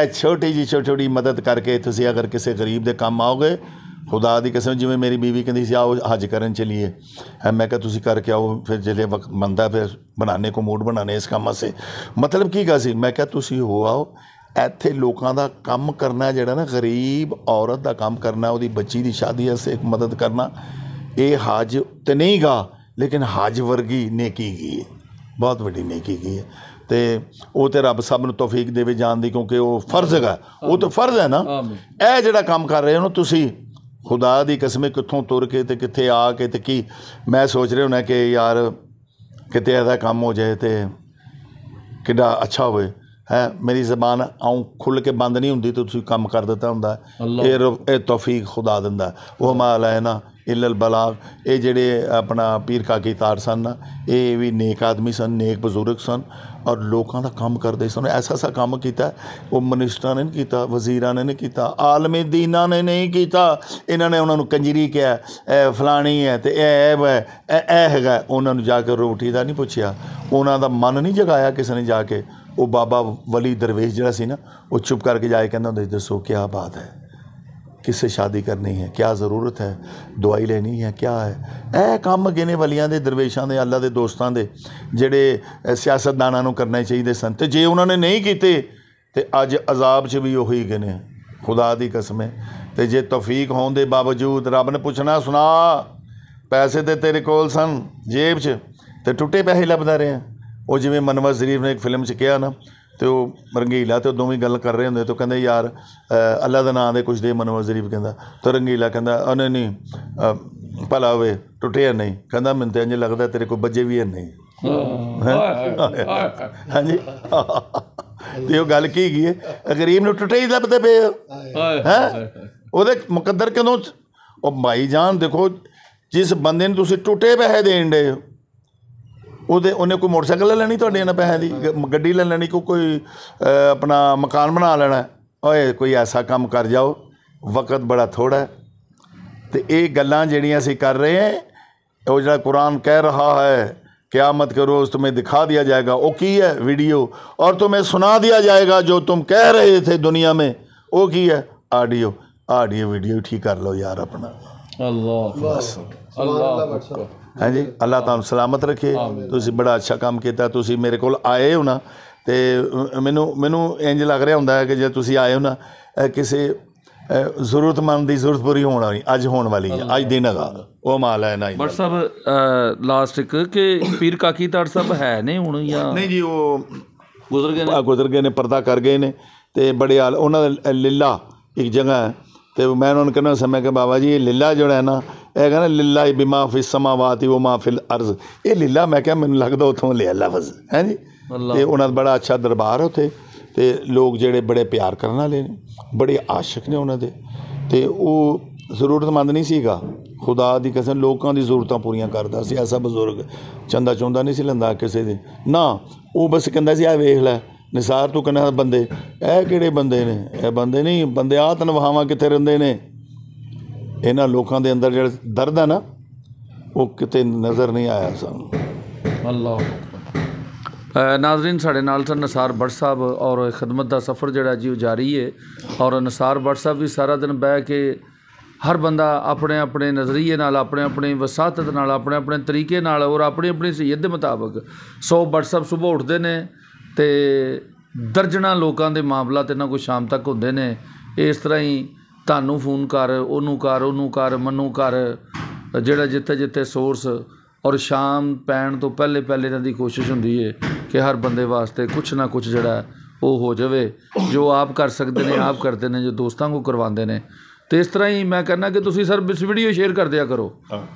ਇਹ ਛੋਟੀ ਜੀ ਛੋਟੀ ਮਦਦ ਕਰਕੇ ਤੁਸੀਂ ਅਗਰ ਕਿਸੇ ਗਰੀਬ ਦੇ ਕੰਮ ਆਓਗੇ ਖੁਦਾ ਦੀ ਕਸਮ ਜਿਵੇਂ ਮੇਰੀ ਬੀਵੀ ਕਹਿੰਦੀ ਸੀ ਆਓ ਹਜ ਕਰਨ ਚਲੀਏ ਮੈਂ ਕਿਹਾ ਤੁਸੀਂ ਕਰਕੇ ਆਓ ਫਿਰ ਜਿਹੜੇ ਵਕਤ ਬੰਦਾ ਫਿਰ ਬਣਾਣੇ ਕੋ ਮੂਡ ਬਣਾਣੇ ਇਸ ਕੰਮ ਸੇ ਮਤਲਬ ਕੀ ਗਾ ਸੀ ਮੈਂ ਕਿਹਾ ਤੁਸੀਂ ਹੋ ਆਓ ਇੱਥੇ ਲੋਕਾਂ ਦਾ ਕੰਮ ਕਰਨਾ ਜਿਹੜਾ ਨਾ ਗਰੀਬ ਔਰਤ ਦਾ ਕੰਮ ਕਰਨਾ ਉਹਦੀ ਬੱਚੀ ਦੀ ਸ਼ਾਦੀ ਅਸੇ ਇੱਕ ਮਦਦ ਕਰਨਾ ਇਹ ਹਾਜ ਤੇ ਨਹੀਂ ਗਾ ਲੇਕਿਨ ਹਾਜ ਵਰਗੀ ਨੇਕੀ ਗਈ ਹੈ ਬਹੁਤ ਵੱਡੀ ਨੇਕੀ ਗਈ ਹੈ ਤੇ ਉਹ ਤੇ ਰੱਬ ਸਭ ਨੂੰ ਤੌਫੀਕ ਦੇਵੇ ਜਾਣ ਦੀ ਕਿਉਂਕਿ ਉਹ ਫਰਜ਼ ਹੈ ਉਹ ਤਾਂ ਫਰਜ਼ ਹੈ ਨਾ ਇਹ ਜਿਹੜਾ ਕੰਮ ਕਰ ਰਹੇ ਹੋ ਨਾ ਤੁਸੀਂ ਖੁਦਾ ਦੀ ਕਸਮ ਕਿੱਥੋਂ ਤੁਰ ਕੇ ਤੇ ਕਿੱਥੇ ਆ ਕੇ ਤੇ ਕੀ ਮੈਂ ਸੋਚ ਰਿਹਾ ਹੁਣਾ ਕਿ ਯਾਰ ਕਿਤੇ ਇਹਦਾ ਕੰਮ ਹੋ ਜਾਏ ਤੇ ਕਿੱਡਾ ਅੱਛਾ ਹੋਵੇ ਹੈ ਮੇਰੀ ਜ਼ਬਾਨ ਆਉਂ ਖੁੱਲ ਕੇ ਬੰਦ ਨਹੀਂ ਹੁੰਦੀ ਤੇ ਤੁਸੀਂ ਕੰਮ ਕਰ ਦਿੱਤਾ ਹੁੰਦਾ ਇਹ ਇਹ ਤੌਫੀਕ ਖੁਦਾ ਦਿੰਦਾ ਉਹ ਹੈ ਨਾ ਇਲਲ ਬਲਾਗ ਇਹ ਜਿਹੜੇ ਆਪਣਾ ਪੀਰ ਕਾਕੀ ਤਾਰ ਸਨ ਇਹ ਵੀ ਨੇਕ ਆਦਮੀ ਸਨ ਨੇਕ ਬਜ਼ੁਰਗ ਸਨ ਔਰ ਲੋਕਾਂ ਦਾ ਕੰਮ ਕਰਦੇ ਸਨ ਐਸਾ ਐਸਾ ਕੰਮ ਕੀਤਾ ਉਹ ਮਨਿਸਟਰਾਂ ਨੇ ਨਹੀਂ ਕੀਤਾ ਵਜ਼ੀਰਾਂ ਨੇ ਨਹੀਂ ਕੀਤਾ ਆਲਮੀ ਦੀਨਾਂ ਨੇ ਨਹੀਂ ਕੀਤਾ ਇਹਨਾਂ ਨੇ ਉਹਨਾਂ ਨੂੰ ਕੰਜਰੀ ਕਿਹਾ ਇਹ ਫਲਾਣੀ ਹੈ ਤੇ ਇਹ ਹੈ ਇਹ ਹੈਗਾ ਉਹਨਾਂ ਨੂੰ ਜਾ ਕੇ ਰੋਟੀ ਦਾ ਨਹੀਂ ਪੁੱਛਿਆ ਉਹਨਾਂ ਦਾ ਮਨ ਨਹੀਂ ਜਗਾਇਆ ਕਿਸੇ ਨੇ ਜਾ ਕੇ ਉਹ ਬਾਬਾ ਵਲੀ ਦਰਵੇਸ਼ ਜਿਹੜਾ ਸੀ ਨਾ ਉਹ ਚੁੱਪ ਕਰਕੇ ਜਾ ਕੇ ਕਹਿੰਦਾ ਹੁੰਦਾ ਦੱਸੋ ਕੀ ਬਾਤ ਹੈ किससे ਸ਼ਾਦੀ ਕਰਨੀ ਹੈ ਕੀ ਜ਼ਰੂਰਤ ਹੈ ਦਵਾਈ ਲੈਣੀ ਹੈ ਕੀ ਹੈ ਇਹ ਕੰਮ ਗਿਨੇ ਵਲੀਆਂ ਦੇ ਦਰਵੇਸ਼ਾਂ ਦੇ ਅੱਲਾ ਦੇ ਦੋਸਤਾਂ ਦੇ ਜਿਹੜੇ ਸਿਆਸਤਦਾਨਾਂ ਨੂੰ ਕਰਨੇ ਚਾਹੀਦੇ ਸਨ ਤੇ ਜੇ ਉਹਨਾਂ ਨੇ ਨਹੀਂ ਕੀਤੇ ਤੇ ਅੱਜ ਅਜ਼ਾਬ 'ਚ ਵੀ ਉਹੀ ਗਿਨੇ ਖੁਦਾ ਦੀ ਕਸਮ ਹੈ ਤੇ ਜੇ ਤੌਫੀਕ ਹੋਣ ਦੇ ਬਾਵਜੂਦ ਰੱਬ ਨੇ ਪੁੱਛਣਾ ਸੁਣਾ ਪੈਸੇ ਤੇ ਤੇਰੇ ਕੋਲ ਸਨ ਜੇਬ 'ਚ ਤੇ ਟੁੱਟੇ ਪੈਸੇ ਲੱਭਦਾ ਰਿਹਾ ਉਹ ਜਿਵੇਂ ਮਨਵਰ ਜ਼ਰੀਫ ਨੇ ਇੱਕ ਫਿਲਮ 'ਚ ਕਿਹਾ ਨਾ ਤੇ ਉਹ ਰੰਗੀਲਾ ਤੇ ਦੋਵੇਂ ਗੱਲ ਕਰ ਰਹੇ ਹੁੰਦੇ ਤੇ ਕਹਿੰਦੇ ਯਾਰ ਅੱਲਾ ਦਾ ਨਾਮ ਦੇ ਕੁਝ ਦੇ ਮਨਵਰ ਜ਼ਰੀਫ ਕਹਿੰਦਾ ਤੇ ਰੰਗੀਲਾ ਕਹਿੰਦਾ ਉਹ ਨਹੀਂ ਨਹੀਂ ਭਲਾ ਹੋਵੇ ਟੁੱਟਿਆ ਨਹੀਂ ਕਹਿੰਦਾ ਮੈਨੂੰ ਤੇ ਇੰਜ ਲੱਗਦਾ ਤੇਰੇ ਕੋਲ ਬੱਜੇ ਵੀ ਹੈ ਨਹੀਂ ਹਾਂਜੀ ਤੇ ਉਹ ਗੱਲ ਕੀ ਗਈ ਹੈ ਗਰੀਬ ਨੂੰ ਟੁੱਟੇ ਹੀ ਲੱਭਦੇ ਪਏ ਹੈ ਉਹਦੇ ਮੁਕੱਦਰ ਕਿਦੋਂ ਉਹ ਭਾਈ ਜਾਨ ਦੇਖੋ ਜਿਸ ਬੰਦੇ ਨੂੰ ਤੁਸੀਂ ਟੁੱਟੇ ਪੈਸੇ ਦੇਣ ਦੇ ਉਹਦੇ ਉਹਨੇ ਕੋਈ ਮੋਟਰਸਾਈਕਲ ਲੈ ਲੈਣੀ ਤੁਹਾਡੇ ਇਹਨਾਂ ਪੈਸਿਆਂ ਦੀ ਗੱਡੀ ਲੈ ਲੈਣੀ ਕੋਈ ਆਪਣਾ ਮਕਾਨ ਬਣਾ ਲੈਣਾ ਓਏ ਕੋਈ ਐਸਾ ਕੰਮ ਕਰ ਜਾਓ ਵਕਤ ਬੜਾ ਥੋੜਾ ਹੈ ਤੇ ਇਹ ਗੱਲਾਂ ਜਿਹੜੀਆਂ ਅਸੀਂ ਕਰ ਰਹੇ ਹਾਂ ਉਹ ਜਿਹੜਾ ਕੁਰਾਨ ਕਹਿ ਰਹਾ ਹੈ क्यामत के रोज़ तुम्हें दिखा दिया जाएगा वो की है वीडियो और तुम्हें सुना दिया जाएगा जो तुम कह रहे थे दुनिया में वो की है ऑडियो ऑडियो वीडियो ठीक कर लो यार अपना अल्लाह अल्लाह ਹਾਂਜੀ ਅੱਲਾਹ ਤੁਹਾਨੂੰ ਸਲਾਮਤ ਰੱਖੇ ਤੁਸੀਂ ਬੜਾ ਅੱਛਾ ਕੰਮ ਕੀਤਾ ਤੁਸੀਂ ਮੇਰੇ ਕੋਲ ਆਏ ਹੋ ਨਾ ਤੇ ਮੈਨੂੰ ਮੈਨੂੰ ਇੰਜ ਲੱਗ ਰਿਹਾ ਹੁੰਦਾ ਹੈ ਕਿ ਜੇ ਤੁਸੀਂ ਆਏ ਹੋ ਨਾ ਕਿਸੇ ਜ਼ਰੂਰਤਮੰਦ ਦੀ ਜ਼ਰੂਰਤ ਪੂਰੀ ਹੋਣ ਵਾਲੀ ਅੱਜ ਹੋਣ ਵਾਲੀ ਹੈ ਅੱਜ ਦਿਨ ਹੈਗਾ ਉਹ ਮਾਲ ਹੈ ਨਾ ਬਟ ਸਾਹਿਬ ਲਾਸਟ ਇੱਕ ਕਿ ਪੀਰ ਕਾਕੀ ਤੜ ਸਾਹਿਬ ਹੈ ਨੇ ਹੁਣ ਜਾਂ ਨਹੀਂ ਜੀ ਉਹ ਗੁਜ਼ਰ ਗਏ ਨੇ ਗੁਜ਼ਰ ਗਏ ਨੇ ਪਰਦਾ ਕਰ ਗਏ ਨੇ ਤੇ ਬੜੇ ਹਾਲ ਉਹਨਾਂ ਦਾ ਲਿੱਲਾ ਇੱਕ ਜਗ੍ਹਾ ਹੈ ਤੇ ਮੈਂ ਉਹਨਾਂ ਨੂੰ ਕਹਿੰਦਾ ਸਮੇਂ ਕਿ ਬਾਬਾ ਜੀ ਇਹ ਲਿੱਲਾ ਜਿਹੜਾ ਹੈ ਨਾ ਇਹ ਕਹਿੰਦਾ ਲਿੱਲਾ ਬਿਮਾ ਫਿਸ ਸਮਾਵਾਤੀ ਉਹ ਮਾ ਫਿਲ ਅਰਜ਼ ਇਹ ਲਿੱਲਾ ਮੈਂ ਕਿਹਾ ਮੈਨੂੰ ਲੱਗਦਾ ਉਥੋਂ ਲਿਆ ਲਫ਼ਜ਼ ਹੈ ਜੀ ਤੇ ਉਹਨਾਂ ਦਾ ਬੜਾ ਅੱਛਾ ਦਰਬਾਰ ਹੈ ਉਥੇ ਤੇ ਲੋਕ ਜਿਹੜੇ ਬੜੇ ਪਿਆਰ ਕਰਨ ਵਾਲੇ ਨੇ ਬੜੇ ਆਸ਼ਿਕ ਨੇ ਉਹਨਾਂ ਦੇ ਤੇ ਉਹ ਜ਼ਰੂਰਤਮੰਦ ਨਹੀਂ ਸੀਗਾ ਖੁਦਾ ਦੀ ਕਸਮ ਲੋਕਾਂ ਦੀ ਜ਼ਰੂਰਤਾਂ ਪੂਰੀਆਂ ਕਰਦਾ ਸੀ ਐਸਾ ਬਜ਼ੁਰਗ ਚੰਦਾ ਚੁੰਦਾ ਨਹੀਂ ਸੀ ਲੰਦਾ ਕਿਸੇ ਦੇ ਨਾ ਉਹ ਬਸ ਕਹਿੰਦਾ ਸੀ ਆ ਵੇਖ ਲੈ ਨਿਸਾਰ ਤੂੰ ਕਹਿੰਦਾ ਬੰਦੇ ਇਹ ਕਿਹੜੇ ਬੰਦੇ ਨੇ ਇਹ ਬੰਦੇ ਨਹੀਂ ਬੰਦੇ ਆ ਤਨਵਾਹਾਂ ਕਿੱਥੇ ਰਹਿੰਦੇ ਨੇ ਇਹਨਾਂ ਲੋਕਾਂ ਦੇ ਅੰਦਰ ਜਿਹੜਾ ਦਰਦ ਹੈ ਨਾ ਉਹ ਕਿਤੇ ਨਜ਼ਰ ਨਹੀਂ ਆਇਆ ਸਾਨੂੰ ਅੱਲਾਹ ਨਾਜ਼ਰੀਨ ਸਾਡੇ ਨਾਲ ਸਨ ਨਸਾਰ ਬੜ ਸਾਹਿਬ ਔਰ ਖਿਦਮਤ ਦਾ ਸਫ਼ਰ ਜਿਹੜਾ ਜੀ ਉਹ ਜਾਰੀ ਹੈ ਔਰ ਨਸਾਰ ਬੜ ਸਾਹਿਬ ਵੀ ਸਾਰਾ ਦਿਨ ਬਹਿ ਕੇ ਹਰ ਬੰਦਾ ਆਪਣੇ ਆਪਣੇ ਨਜ਼ਰੀਏ ਨਾਲ ਆਪਣੇ ਆਪਣੇ ਵਸਾਤਤ ਨਾਲ ਆਪਣੇ ਆਪਣੇ ਤਰੀਕੇ ਨਾਲ ਔਰ ਆਪਣੀ ਆਪਣੀ ਸਹੀਅਤ ਦੇ ਮੁਤਾਬਕ ਸੋ ਬੜ ਸਾਹਿਬ ਸਵੇਰ ਉੱਠਦੇ ਨੇ ਤੇ ਦਰਜਣਾ ਲੋਕਾਂ ਦੇ ਮਾਮਲਾ ਤੇ ਨਾ ਕੋਈ ਸ਼ਾਮ ਤੱਕ ਹੁੰਦੇ ਨੇ ਇਸ ਤਰ੍ਹਾਂ ਹੀ ਤੁਹਾਨੂੰ ਫੋਨ ਕਰ ਉਹਨੂੰ ਕਰ ਉਹਨੂੰ ਕਰ ਮੈਨੂੰ ਕਰ ਜਿਹੜਾ ਜਿੱਥੇ ਜਿੱਥੇ ਸੋਰਸ ਔਰ ਸ਼ਾਮ ਪੈਣ ਤੋਂ ਪਹਿਲੇ ਪਹਿਲੇ ਇਹਨਾਂ ਦੀ ਕੋਸ਼ਿਸ਼ ਹੁੰਦੀ ਹੈ ਕਿ ਹਰ ਬੰਦੇ ਵਾਸਤੇ ਕੁਛ ਨਾ ਕੁਛ ਜਿਹੜਾ ਉਹ ਹੋ ਜਾਵੇ ਜੋ ਆਪ ਕਰ ਸਕਦੇ ਨੇ ਆਪ ਕਰਦੇ ਨੇ ਜੋ ਦੋਸਤਾਂ ਕੋ ਕਰਵਾਉਂਦੇ ਨੇ ਤੇ ਇਸ ਤਰ੍ਹਾਂ ਹੀ ਮੈਂ ਕਹਿੰਦਾ ਕਿ ਤੁਸੀਂ ਸਰ ਇਸ ਵੀਡੀਓ ਸ਼ੇਅਰ ਕਰ ਦਿਆ ਕਰੋ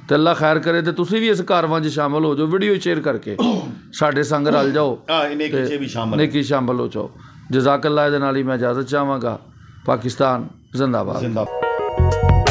ਤੇ ਅੱਲਾ ਖੈਰ ਕਰੇ ਤੇ ਤੁਸੀਂ ਵੀ ਇਸ ਕਾਰਵਾਂ 'ਚ ਸ਼ਾਮਲ ਹੋ ਜਾਓ ਵੀਡੀਓ ਸ਼ੇਅਰ ਕਰਕੇ ਸਾਡੇ ਸੰਗ ਰਲ ਜਾਓ ਹਾਂ ਨੇਕੀ 'ਚ ਵੀ ਸ਼ਾਮਲ ਨੇਕੀ ਸ਼ਾਮਲ ਹੋ ਜਾਓ ਅੱਲਾ ਦੇ ਨਾਲ ਹੀ ਮੈਂ ਇਜਾਜ਼ਤ ਚਾਹਾਂਗਾ ਪਾਕਿਸਤਾਨ ਜ਼ਿੰਦਾਬਾਦ ਜ਼ਿੰਦਾਬਾਦ